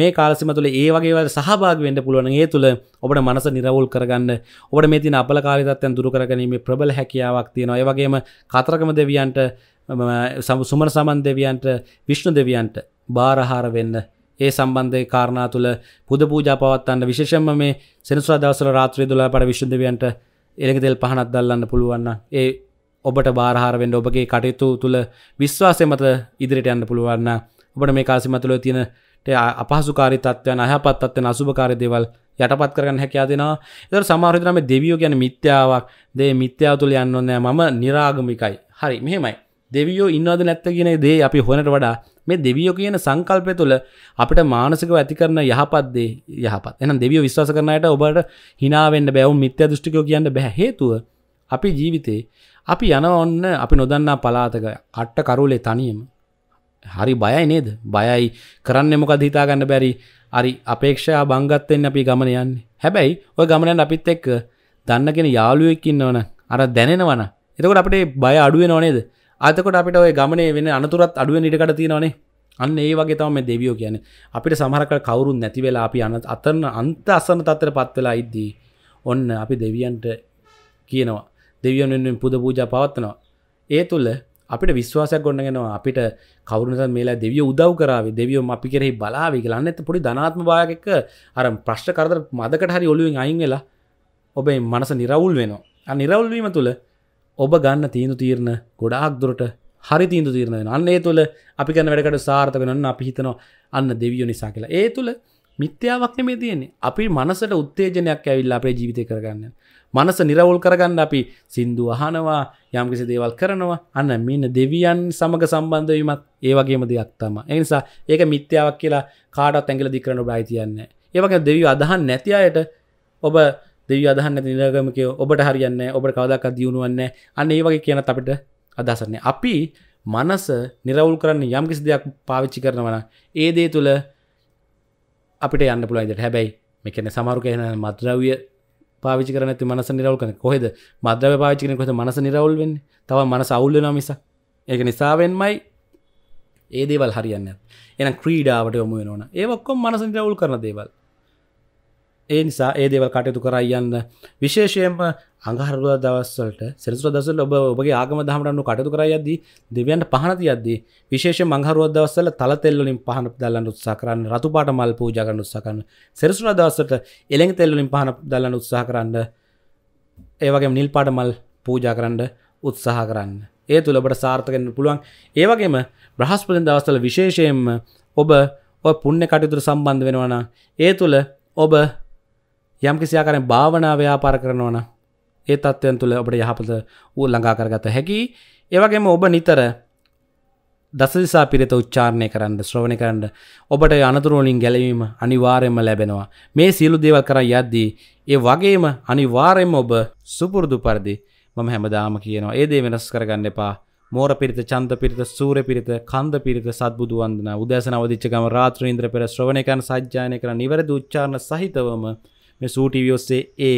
මේ කාලසිම තුළ ඒ වගේවල සහභාග වෙන්න පුළුවන් ඒ තුළ ඔබට මනස නිරවුල් කරගන්න ඔබට මේ තින අපල කාරිතත්යන් දුරකරගනීම ප්‍රබල හැකියාවක් තියෙනවා ඒ වගේම කතරකම දෙවියන්ට සම සුමන සමන් දෙවියන්ට විශ්ණු දෙවියන්ට බාරහාර වෙන්න ඒ සම්බන්ධය කාරණා තුළ පුද පූජා පවත්වන්න විශේෂම මේ සෙනසුරා දවසල රාත්‍රී දුලා පට විශ්ණු දෙවියන්ට එළඟ දෙල් පහනක් දල්ලන්න පුළුවන්න ඒ ඔබට බාරහාර වෙන්න ඔබගේ කටයුතු තුළ විශ්වාසය මත ඉදිරිට යන්න පුළුවන්න ඔබට මේ කාසිමතුළ තියෙන අපහසුකාරි තත්වයන් අහපත්තත්වන අසුභකාරය දේවල් යටපත් කරගන්න හැකයා දෙෙනවා එතර සමාරධනම දෙවියෝ ගැන මිත්‍යාවක් දේ මිත්‍යාව තුළ යන්නන්නෑ මම නිරාගමිකයි හරි මෙහෙමයි දෙවියෝ ඉන්නවද නැත්ත කියන දේ අපි හොනට වඩා මේ දෙවියෝ කියන සංකල්පය තුළ අපිට මානසිකව ඇති කරන යහපත්දේ යහපත් එනම් දෙවියෝ විශ්වාස කරනයට ඔබට හිනාවෙන්න්න බැවුම් මිත්‍ය දෘෂ්ටිකෝ කියන්න බැහ හේතුව අපි ජීවිතේ අපි යන ඔන්න අපි නොදන්නා පලාතක අට්ට කරුලේ තනියම හරි බයයි නේද බයයි කරන්න මොකද හිතාගන්න බැරි අරි අපේක්ෂා බංගත්තෙන් අපි ගමන යන්නේ හැබැයි ඔය ගමනන් අපිත් එක්ක දන්නගෙන යාළුවෙක් ඉන්නවන අර දැනෙනවන එතකොට අපට බය අඩුවෙන ඕනේද අතකොට අපිට ඔය ගමනේ වෙන අනතුරත් අඩුව නිටකට තියෙනවානේ අන්න ඒ වගේ තම දෙවියෝ කියන අපිට සමහරකට කවුරුන් නැති වෙලා අපි අන අතරන අන්ත අසන තත්තර පත්වෙලා ඉද්දී ඔන්න අපි දෙවියන්ට කියනවා දෙවියන්ෙන් පුද පූජ පවත්වනවා ඒ තුල්ල අපිට විශ්වාසයක් ගොන්නගෙනවා අපිට කවරුණස මේලා දෙවිය උදව් කරාව දෙවියෝ අපි කෙරෙහි බලාවි කියලන්න ඇත පොඩි ධනාත්ම භායක අර ප්‍රශ්ට කරදර මදකට හරි ඔලුවෙන් අයින් වෙලා ඔබේ මනස නිරවුල් වෙනවා නිරවුල්වීම තුළ ඔබ ගන්න තීන්දු තීරණ ගොඩාක් දුරට හරි තීන්දු තීරණ වෙන අන්නේ තුළ අපි කරන වැඩකට සාර්ථක වෙනන්න අපි හිතනවා අන්න දෙවියෝ නිසා කියලා ඒ තුළ මිත්‍යාවක් නෙමේ තියෙන්නේ අපි මනසට උත්තේජනයක් ඇවිල්ලා අපේ ජීවිතය කරගන්න මනස නිරවුල් කරගන්න අපි සින්දු අහනවා යම්කිසි දේවල් කරනවා අන්න මෙන්න දෙවියන් සමග සම්බන්ධ වීමත් ඒ වගේම දෙයක් තම එනිසා ඒක මිත්‍යාවක් කියලා කාඩත් ඇගල දිකරන බ්‍රයිතියන්න ඒවගේ දෙවිය අදහන් නැති අයට ඔබ දෙව අදහන්න තිනගමක ඔබට හරියන්න ඔබ කවදක් දියුණුවන්න අන්න ඒ වගේ කියන අපිට අදසන්නේ අපි මනස නිරවුල් කරන්න යම්කිසි දෙයක් පාවිච්චි කරනවන ඒ දේ තුළ අපිට යන්න පුළයිදට හැබැයි මෙකන සමරු කියන මද්‍රවිය පාවිචි කරන ඇති මනස නිරවල් කන කොහෙද මද්‍රව පාචිකන කොත මනස නිරවල්වෙන්න තව මන සවුල්ල නමිස ඒක නිසාවෙන්මයි ඒදේවල් හරියන්න එන ක්‍රීඩාවට යොමුුව නොන ඒවක්කොම් මනස නිරවුල් කරන දේවල් ඒ නිසා ඒ දේවල් කටයුතු කරයන්න විශේෂයෙන්ම අඟහරුව දවස්වලට සෙනසුර දසල් ඔබ ඔබගේ ආගම දහමටන්නු කටතු කරයද්ද දෙවියන්ට පහනති අද්දී විශේෂ මංහරුව දවස්සල තලතෙල්ලින් පහන දල්ලන්න උත්සා කරන්න රතුපාට මල් පූජගන්න උත්සකන්න සෙරසුර දවසට එළෙන් තෙල්ලින් පහන දල්ලන්න උත්සා කරන්න ඒවගේ නිල්පාට මල් පූජා කරන්න උත්සාහ කරන්න ඒ තුළ ඔබට සාර්ථකන්න පුළුවන් ඒවගේම බ්‍රහස්පතින් දවස්ථල විශේෂයෙන්ම ඔබ ඔ පුුණ්‍ය කටයුතුර සම්බන්ධ වෙනවන ඒ තුළ ඔබ යම් කිසියාකරෙන් භාවනා ව්‍යාපාර කරනවන ඒ තත්ත්වයන් තුළ ඔබට යහපත වූ ළඟා කරගත හැකි ඒවගේම ඔබ නිතර දසදිසා පිරිත උච්චාරණය කරන්න ශ්‍රවණය කරන්න ඔබට අනතුරුවලින් ගැලවීම අනිවාරයෙන්ම ලැබෙනවා මේ සියලු දේවල් කර යද්දී ඒ වගේම අනිවාරයෙන්ම ඔබ සුපුරුදු පරිදි මම හැමදාම කියනවා ඒ දේ වෙනස් කරගන්න එපා මෝර පිරිත චන්ද පිරිත සූර පිරිත කන්ද පිරිත සත්බුදු වන්දන උදෑසන අවදිච්ච ගම රාත්‍රී ඉන්ද්‍ර පෙර ශ්‍රවණය කරන සජ්ජායනය කරන නිවැරදි උච්චාරණ සහිතවම මේ සූටව ඔස්සේ ඒ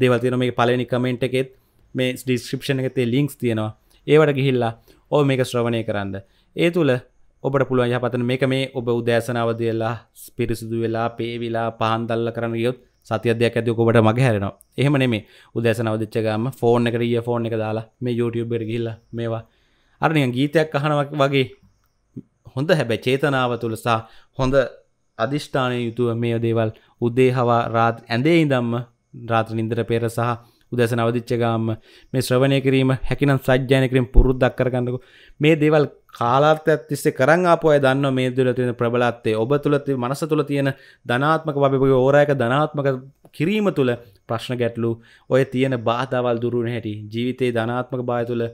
දෙවල් තියෙන මේ පලනි කමෙන්ට් එකෙත් මේ ඩිස්ක්‍රපෂණ එකතේ ලිින්ක්ස් තියෙනවා ඒවට ගිහිල්ලා ඕ මේක ශ්‍රවණය කරන්න ඒ තුළ ඔබට පුළුවන් යහපතන මේක මේ ඔබ උදෑසනාවද වෙලා පිරිසිදු වෙලා පේවිලා පහන්දල්ල කරන යොත් සතියදයක් ඇති ඔබට මග හැරෙනවා එහෙම නෙමේ උදෑසනවදච්චගම ෆෝන් එකට ිය ෆෝන් එක දාලා මේ යුටබට ගිල්ල මේවා අරනිය ගීතයක් අහනවක් වගේ හොඳ හැබැ චේතනාව තුළසා හොඳ අධිෂ්ඨානය යුතුව මේ දේවල් උදේ හවා රාත් ඇඳේ ඉදම්ම රාත්‍ර නින්දර පෙර සහ උදැස නවදිච්චගාම මේ ශ්‍රවණය කිරීම හැකිනම් සජ්්‍යයන කිරීම පුරුද්දක් කරගන්නක මේ දේවල් කාලාර්ථයක් තිස්සේ කරන් අපය දන්න මේ දුල තියෙන ප්‍රබලත්තේ ඔබ තුළ මනස තුළ තියෙන ධනාත්මක බබගේ ඕරයක ධනාත්මක කිරීම තුළ ප්‍රශ්න ගැටලු ඔය තියෙන බාධාවල් දුරුණ හැටි ජීවිතයේ ධනාත්මක බාය තුළ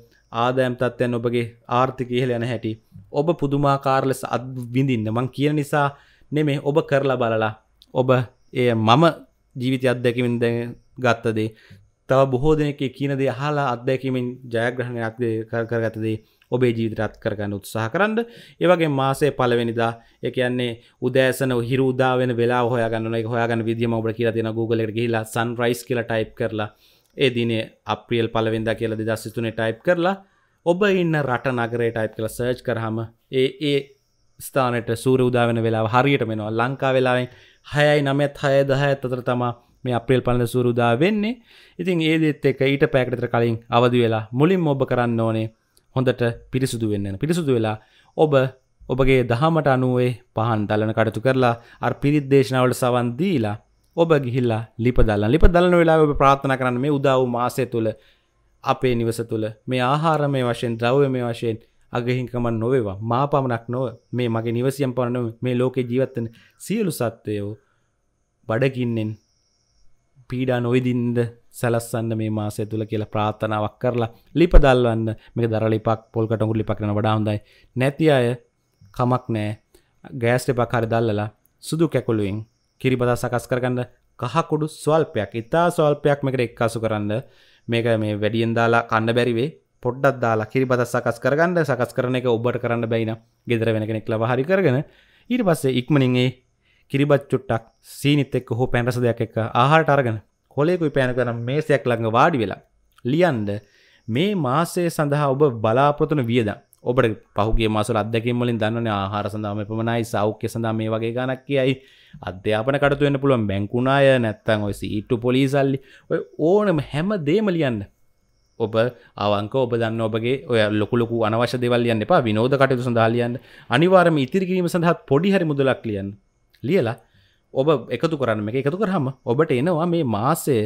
ආදෑම් තත්ත්යන් ඔබගේ ආර්ථික ඉහල යන හැටි ඔබ පුදුමාකාරලෙස අත් විඳින්න මං කියන නිසා නෙමේ ඔබ කරලා බලලා ඔබ එය මම ජීවිතය අත්දැකිමින් දැ ගත්තදේ තව බොහෝ දෙනෙක කියනද හලා අත්දැකිමින් ජයග්‍රහණයක් කරගතදේ ඔබේ ජීවිතරත් කරගන්න උත්සාහ කරන්න ඒවගේ මාසේ පලවෙනිදා එකයන්නේ උදෑසන හිරුදා වෙන වෙලා හොයගන්න හොයාගන්න විදිම ඔබ කියලා තින Google එක කියලා සන් රයිස් කියලා ටයිප් කරලා ඒ දිනේ අප්‍රියල් පලවෙද කියල දෙදස්සිතුනේ ටයිප් කරලා ඔබ ඉන්න රට නගරේ ටයිප් කළ සර්ච් කරහම ඒ ඒ ස්ථානට සූර උදාවන වෙලා හරියට මෙෙනවා ලංකා වෙලාවෙන් හයයි නමත් හය දහඇත් අතර තමා මේ අප්‍රේල් පලන සූරුදා වෙන්නේ ඉතින් ඒදෙත් එක ඊට පැකටතර කලින් අවදි වෙලා මුලින් ඔබ කරන්න ඕනේ හොඳට පිරිසුදු වෙන්න පිරිසුදු වෙලා ඔබ ඔබගේ දහමට අනුවේ පහන් දලන කටතු කරලා අර් පිරිත් දේශනාවට සවන්දීලා ඔබ ගිහිල්ලා ලිප දල්ලා ලිප දලන වෙලා ඔබ ප්‍රාථන කරන්න මේ උදාව මාසය තුළ අපේ නිවස තුළ මේ ආහාර මේ වශයෙන් ද්‍රව්‍ය මේ වශයෙන් අගහිංකමන් නොවේවා මා පමණක් නොව මේ මගේ නිවසියම් පරණ මේ ලෝකෙ ජීවත්වන සියලු සත්වයෝ බඩකින්නෙන් පීඩා නොවිදින්ද සැලස්සන්න මේ මාසය තුළ කියලා ප්‍රාථනාවක් කරලා ලිපදල්වන්න මේ දරලිපක් පොල්කටගු ලිපක්න වඩා හොඳයි නැති අය කමක් නෑ ගෑස්ට පකාරි දල්ලලා සුදු කැකුළුවෙන් කිරිබදා සකස් කරගන්න කහකුඩු ස්වල්පයක් ඉතා ස්වල්පයක් මේකට එක්කාසු කරන්න මේක මේ වැඩියෙන් දාලා කන්න බැරිවේ පොඩ්ඩක් දාලා කිරිබත සකස් කරගන්න සකස් කරන එක ඔබට කරන්න බැයින ගෙදර වෙන කෙනෙක් ලව හරි කරගෙන ඊට පස්සේ ඉක්මනින් ඒ කිරිබත් චුට්ටක් සීනිත් එක්ක හෝ පැන්රස දෙයක් එක්ක ආහාරට අරගෙන කොලෙකුයි පෑන කරන මේසයක් ළඟ වාඩි වෙලා ලියන්ද මේ මාසය සඳහා ඔබ බලාපොරොතුන වියද ඔබට පහුගේ මාසල අදැකින් වලින් දන්නන ආහාර සඳහම පමණයි සෞඛ්‍ය සඳහා මේ වගේ ගණක් කියයි අධ්‍යාපන කටතුවෙන්න පුළුවන් බැංකුණාය නැත්තන් ඔයි ඊට්ටු පොලිසල්ලි ඔය ඕනම හැම දේම ලියන්න ඔබ අවංක ඔබ දන්න ඔබගේ ඔය ලොකුලොකු අනවශ්‍ය දෙවල්ලියන්න එපා විනෝද කටයුතු සඳහාලියන්න අනිවාරම ඉතිරිකිරීම සඳහත් පොඩිහරි මුදලක් ලියන් ලියලා ඔබ එකතු කරන්න එක එකතු කරහම ඔබට එනවා මේ මාසය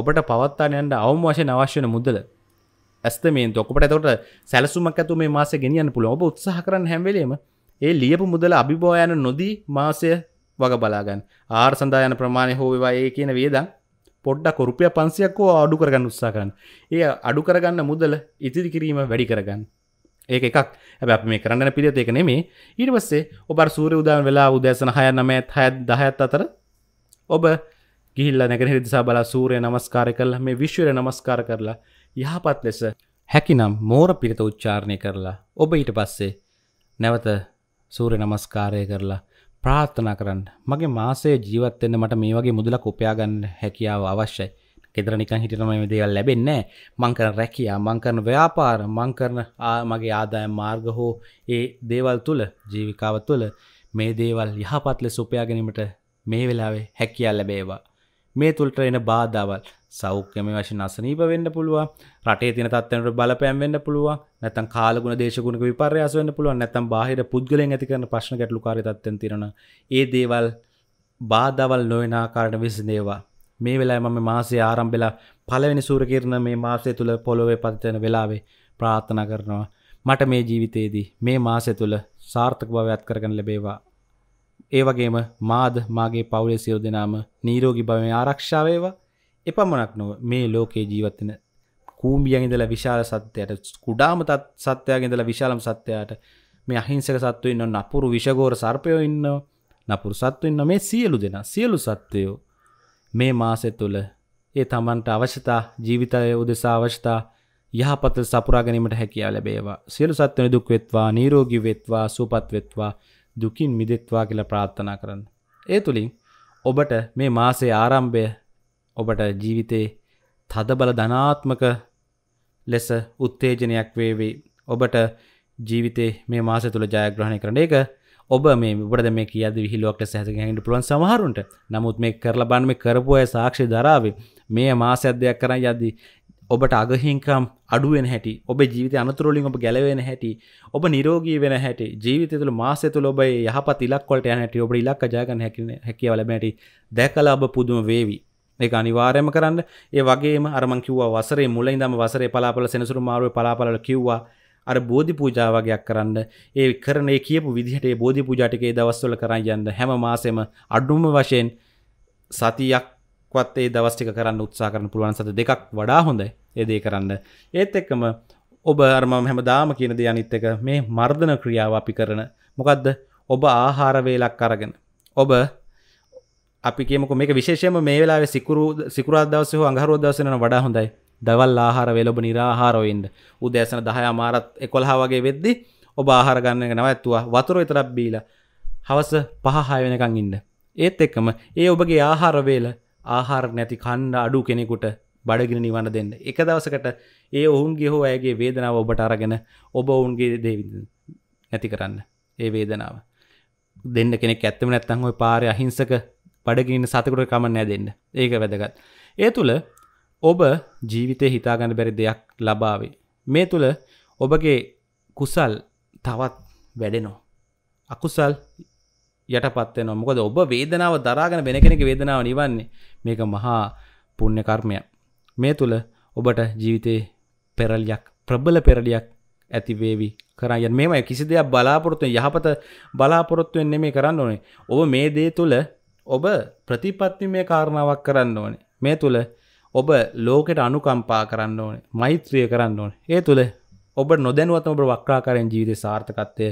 ඔබට පවත්තානයන්ට අවම වශය අවශ්‍යන මුදල ඇස්තමේ ඔොකට තොට සැලසුමක් ඇතු මේ මාස ගෙනියන්න පුළ ඔබ උත්සාහ කරන්න හැම්වලීම ඒ ලියපු මුදල අභිබෝයන නොදී මාසය වග බලාගන්න ආර් සඳායන ප්‍රමාණය හෝවවා ඒ කියන වේදා පොඩ්ඩක් රුපිය පන්සියක්කෝ අඩු කරගන්න උත්සාකරන්න ඒ අඩු කරගන්න මුදල ඉතිරි කිරීම වැඩි කරගන්න ඒ එකක් හැබැ මේ කරන්න පිළියත එක නෙමේ ඊට පස්සේ ඔබ සූර උදාන් වෙලා උදෑසන හය නමත් හැත් දහඇත් අතර ඔබ ගිල්ල නැගෙන හිදිසා බලා සූරය නමස්කාර කරලා මේ විශ්වර නමස්කාර කරලා යහපත් ලෙස හැකිනම් මෝර පිරිත උච්චාරණය කරලා ඔබ ඊට පස්සේ නැවත සූරය නමස්කාරය කරලා ප්‍රාර්ථනා කරන්න මගේ මාසේ ජීවත්වෙන්න මට මේ වගේ මුදලක් උපයාගන්න හැකියාව අවශ්‍යයි කෙදර නිකන් හිටනම මේ දේවල් ලැබෙන්නේ මංකරන රැකියා මංකරන ව්‍යාපාර මංකරන මගේ ආදායම් මාර්ග හෝ ඒ දේවල් තුළ ජීවිකාව තුළ මේ දේවල් යහපත් ලෙස උපයාගැනීමට මේ වෙලාවේ හැකියා ලැබේවා මේ තුළට එන බාධාවල් සෞඛ්‍යම වශයෙන් අසනීප වෙන්න පුළුවන් රටේ තියෙන තත්ත්වයන්ට බලපෑම් වෙන්න පුළුවන් නැත්නම් කාලගුණ දේශගුණික විපර්යාස වෙන්න පුළුවන් නැත්නම් බාහිර පුද්ගලයන් ඇති කරන ප්‍රශ්න ගැටලුකාරී තත්ත්වයන් තියෙනවා ඒ දේවල් බාධාවල් නොවන ආකාරයට විසඳේවා මේ වෙලාවේ මම මාසයේ ආරම්භලා පළවෙනි සූර්යකිරණ මේ මාසය තුල පොළොවේ පතිතන වෙලාවේ ප්‍රාර්ථනා කරනවා මට මේ ජීවිතයේදී මේ මාසය තුල සාර්ථක භාවයක් කරගන්න ලැබේවා ඒවගේම මාද මාගේ පවුලේ සියලු දෙනාම නීරෝගී භවය ආරක්ෂා වේවා. එපමණක් නොව මේ ලෝකේ ජීවත් වෙන කූඹියන් ඉඳලා විශාල සත්ත්වයට කුඩාම සත්ත්වයන් ඉඳලා විශාලම සත්ත්වයාට මේ අහිංසක සත්තු ඉන්න නපුරු විෂගෝර සර්පයෝ ඉන්න නපුරු සත්තු ඉන්න මේ සියලු දෙනා සියලු සත්වයෝ මේ මාසෙ තුළ ඒ තමන්ට අවශ්‍යතා ජීවිතය උදෙසා අවශ්‍යතා යහපත සපුරා ගැනීමට හැකියාව ලැබේවා. සියලු සත්වයන් දුක් වෙත්වා, නිරෝගී වෙත්වා, සුවපත් වෙත්වා. දුකින් මිදෙත්වා කියලා ප්‍රාර්ථනා කරන්න. ඒ තුළින් ඔබට මේ මාසේ ආරම්භය ඔබට ජීවිතේ තදබල ධනාත්මක ලෙස උත්තේජනයක් වේවේ ඔබට ජීවිතේ මේ මාස තුළ ජයග්‍රහණය කරන එක ඔබ මේ ඔබට මේ කියද විහිලුවක් ලෙස හැසිරෙන්න පුළුවන් සමහරුන්ට නමුත් මේ කරලා බලන්න මේ කරපු අය සාක්ෂි දරාවේ මේ මාසයක් දෙයක් කරන් යද්දී ඔබට අගහිංකම් අඩුවෙන් හැටි ඔබ ජීවිත අනතුරලින් ඔබ ගැලවෙන හැටි ඔබ නිරෝගී වෙන හැටි ජීවිතතුළ මාසතුළ ඔබ යහපත් ඉලක්කොට හැට ඔබ ඉලක් ජයගන හැකිවලබැටි දැකල ඔබ පුදුම වේවි ඒ අනිවාරයම කරන්න ඒ වගේ අරමංකිව වසරේ මුලින් දම වසරේ පලාපල සෙනසුරු මාරුව පලාපල කිව්වා අර බෝධි පූජාවගයක් කරන්න ඒ කරනේ කියපු විදිහට බෝධි පූජාටිකේ දවස්වල කරන්න යන්න හැම මාසෙම අඩුම වශයෙන් සතියක් වත් ඒ දවස්ටික කරන්න උත්සා කරන පුළුවන් සත දෙකක් වඩා හොඳයි ඒදේ කරන්න ඒත් එක්කම ඔබ අරම හැමදාම කියන දෙ අනිත් එක මේ මර්ධන ක්‍රියාව අපි කරන මොකක්ද ඔබ ආහාරවේලක් අරගෙන ඔබ අපි කියමක මේ විශේෂම මේ වෙලා සිකරු සිකරදවස අංහරෝදවසන වඩා හොඳයි දවල් ආහාර වෙලබ නිරාහාරෝයින්ද උදෑසන දහය මාරත් එකොල්හා වගේ වෙද්දි ඔබ ආහාරගන්නක නවඇත්තුවා වතුර විතරක් බීල හවස පහහායවෙනකං ඉන්න. ඒත් එක්කම ඒ ඔබගේ ආහාරවේල ආහාර නැති කණ්ඩ අඩු කෙනෙකුට බඩගෙන නිවන්න දෙන්න එක දවසකට ඒ ඔවුන්ගේ හෝ ඇගේ වේදනාව ඔබට අරගෙන ඔබ ඔවුන්ගේ දේවිද නැති කරන්න ඒ වේදනාව දෙන්න කෙනෙක් ඇත්තම නැත්තං ඔය පාරය අහිංසක බඩගන්න සතකුට කමන්නෑ දෙන්න ඒක වැදගත් ඒ තුළ ඔබ ජීවිතය හිතාගන්න බැරි දෙයක් ලබාවේ මේ තුළ ඔබගේ කුසල් තවත් වැඩෙනෝ අකුසල් යටපත් වෙනවා. මොකද ඔබ වේදනාව දරාගෙන වෙන කෙනෙක් වේදනාව නිවන්නේ. මේක මහා පුණ්‍ය කර්මයක්. මේ තුල ඔබට ජීවිතේ පෙරලියක් ප්‍රබල පෙරලියක් ඇති වේවි. කරා යන්න මේමය කිසි දෙයක් බලාපොරොත්තු යහපත බලාපොරොත්තු වෙන්නේ මේ කරන්න ඕනේ. ඔබ මේ දේ තුල ඔබ ප්‍රතිපත්තිමය කාරණාවක් කරන්න ඕනේ. මේ තුල ඔබ ලෝකෙට අනුකම්පා කරන්න ඕනේ. මෛත්‍රිය කරන්න ඕනේ. ඒ තුල ඔබ නොදැනුවත්ම ඔබ වක්‍රාකාරයෙන් ජීවිතේ සාර්ථකත්වය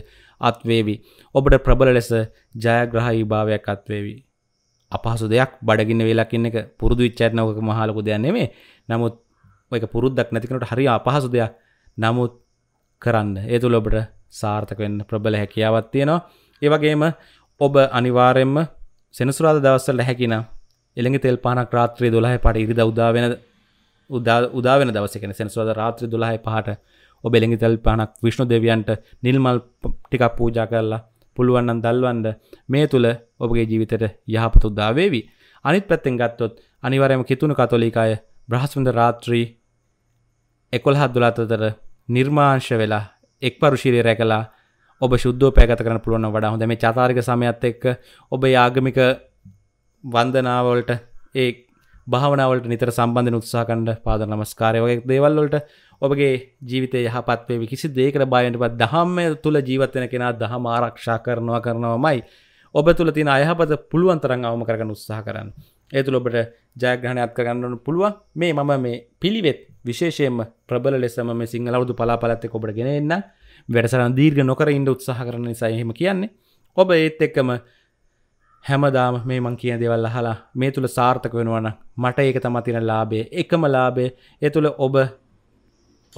අත්වේවි. ඔබට ප්‍රබල ලෙස ජයග්‍රහ විභාවයක් අත්වේවි. අපහසු දෙයක් බඩගින්න වෙලාකින්න එක පුරුදු විච්චාරණවක මහලකු දෙයක් නෙමේ. නමුත් ඔයක පුරුද්දක් නැතිකනට හරි අපහසු දෙයක්. නමුත් කරන්න. ඒ තුල ඔබට සාර්ථක වෙන්න ප්‍රබල හැකියාවක් තියෙනවා. ඒ වගේම ඔබ අනිවාර්යෙන්ම සෙනසුරාදා දවස්වල හැකිනම් එළඟ තෙල් පානක් රාත්‍රියේ 12 පාට ඉරිදා උදා වෙන උදා වෙන දවසේ කියන්නේ සෙනසුරාදා රාත්‍රියේ 12 පාට ඔබෙළඟි තැල් පානක් විශ්ණු දෙවියන්ට නිල්මල් ටිකක් පූජා කරලා පුළුවන්නන් දල්වන්ඩ මේ තුළ ඔබගේ ජීවිතයට යහපතුද්දාවේවි අනිත් පැත්තෙන් ගත්තොත් අනිවරයම කිතුුණු කතොලිකාය බ්‍රහස්ුන්ද රාත්‍රී එකොල් හදදුලාතතර නිර්මාංශ වෙලා එක් පරුශීරය රැකලා ඔබ ශුද්ධ පැගත කරන පුළුවන් වඩා හොඳ මේ චාතාරික සමයත් එක්ක ඔබ යාගමික වන්දනාවලට ඒ භාවනාවට නිතර සම්බන්ධ උත්සාකණ්ඩ පාද නමස්කාරය වගේ දේවල්වලට ඔබගේ ජීවිතය යහපත්වේ කිසි දේකට බායටපත් දහම්ම තුළ ජීවත්වෙන කෙනා දහම ආරක්ෂා කරනවා කරනවමයි ඔබ තුළ තින අයහපත පුළුවන්තරන් අවම කරගන්න උත්සාහ කරන්න ඒතුළ ඔබට ජයග්‍රහණයක් කරගන්නන පුළුව මේ මම මේ පිළිවෙත් විශේෂයෙන්ම ප්‍රබල ලෙසම මේ සිංහලවුදු පලාපලත්තෙ ඔබට ගෙනන්න වැඩසරන් දීර්ග නොකර ඉන්ඩ උත්සාහ කරන සයහෙම කියන්නේ ඔබ ඒත් එක්කම හැමදාම මේ මං කියන දෙවල් අහලා මේ තුළ සාර්ථක වෙනවන මට ඒක තම තින ලාබේ එකම ලාබේ එ තුළ ඔබ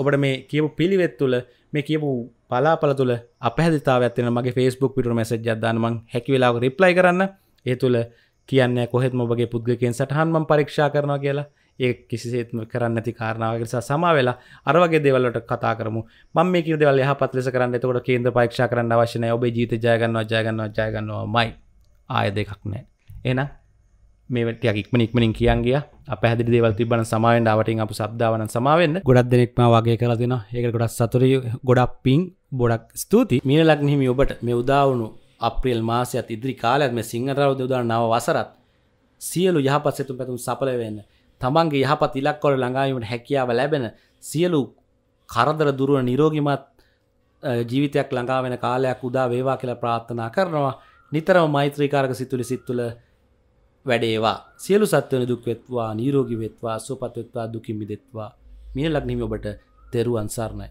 ඔබට මේ කියපු පිළිවෙත් තුළ මේ කියපු පලාපල තුළ අපහදිතාවත්න මගේ ෆස්බුක් පිටු මැසජ අදදානමං හැකිවෙලාව රිප්ලයි කරන්න ඒ තුළ කියන්න කොහෙත් මොබගේ පුද්ගකෙන් සටහන්ම පරීක්ෂා කරනවා කියලා ඒ කිසිසේත්ම කරන්න ඇති කාරණාවගනිසා සමවෙලා අරවගේ දෙවලට කතා කරමු මම මේ කිරදවල යහපත් ලෙස කරන්න එතකොට කේන්ද පරීක්ෂා කරන්න අවශ්‍යනය ඔබේ ජීත ජයගන්නවා ජයගන්නවා ජයගන්නවා මයි ආය දෙකක් නෑ එන මේට ක්ම නික්මනින් කියන්ගේ අප හැදි දෙවල් තිබන සමාවෙන් ාවටින් අප සබ්දාවන සමාවෙන් ගොඩක් දෙනෙක්ම වගේ කලතින ඒක ගොඩක් සතුර ගොඩක් පින් බොඩක් ස්තුති මීන ලක්නහිමි ඔබට මේ උදාවුණු අප්‍රියල් මාසයත් ඉදිරි කාලයක්ම සිංහරව දෙදා නව වසරත් සියලු යහපත් සිතුම් පැතුම් සපලවෙන්න තමන්ගේ යහපත් ඉලක්කොල ළඟාවීමට හැකියාව ලැබෙන සියලු කරදර දුරුව නිරෝගිමත් ජීවිතයක් ළඟාවෙන කාලයක් උදා වේවා කියලා ප්‍රාත්ථනා කරනවා නිතරම මෛත්‍රීකාරක සිතුලි සිත්තුල වැඩේවා සියලු සත්වන දුක්වෙත්වා නීරෝගි වෙත්වා සුපත්වෙත්වා දුකින් මිදෙත්වා මියලක් නිම ඔබට තෙරුවන් සරණයි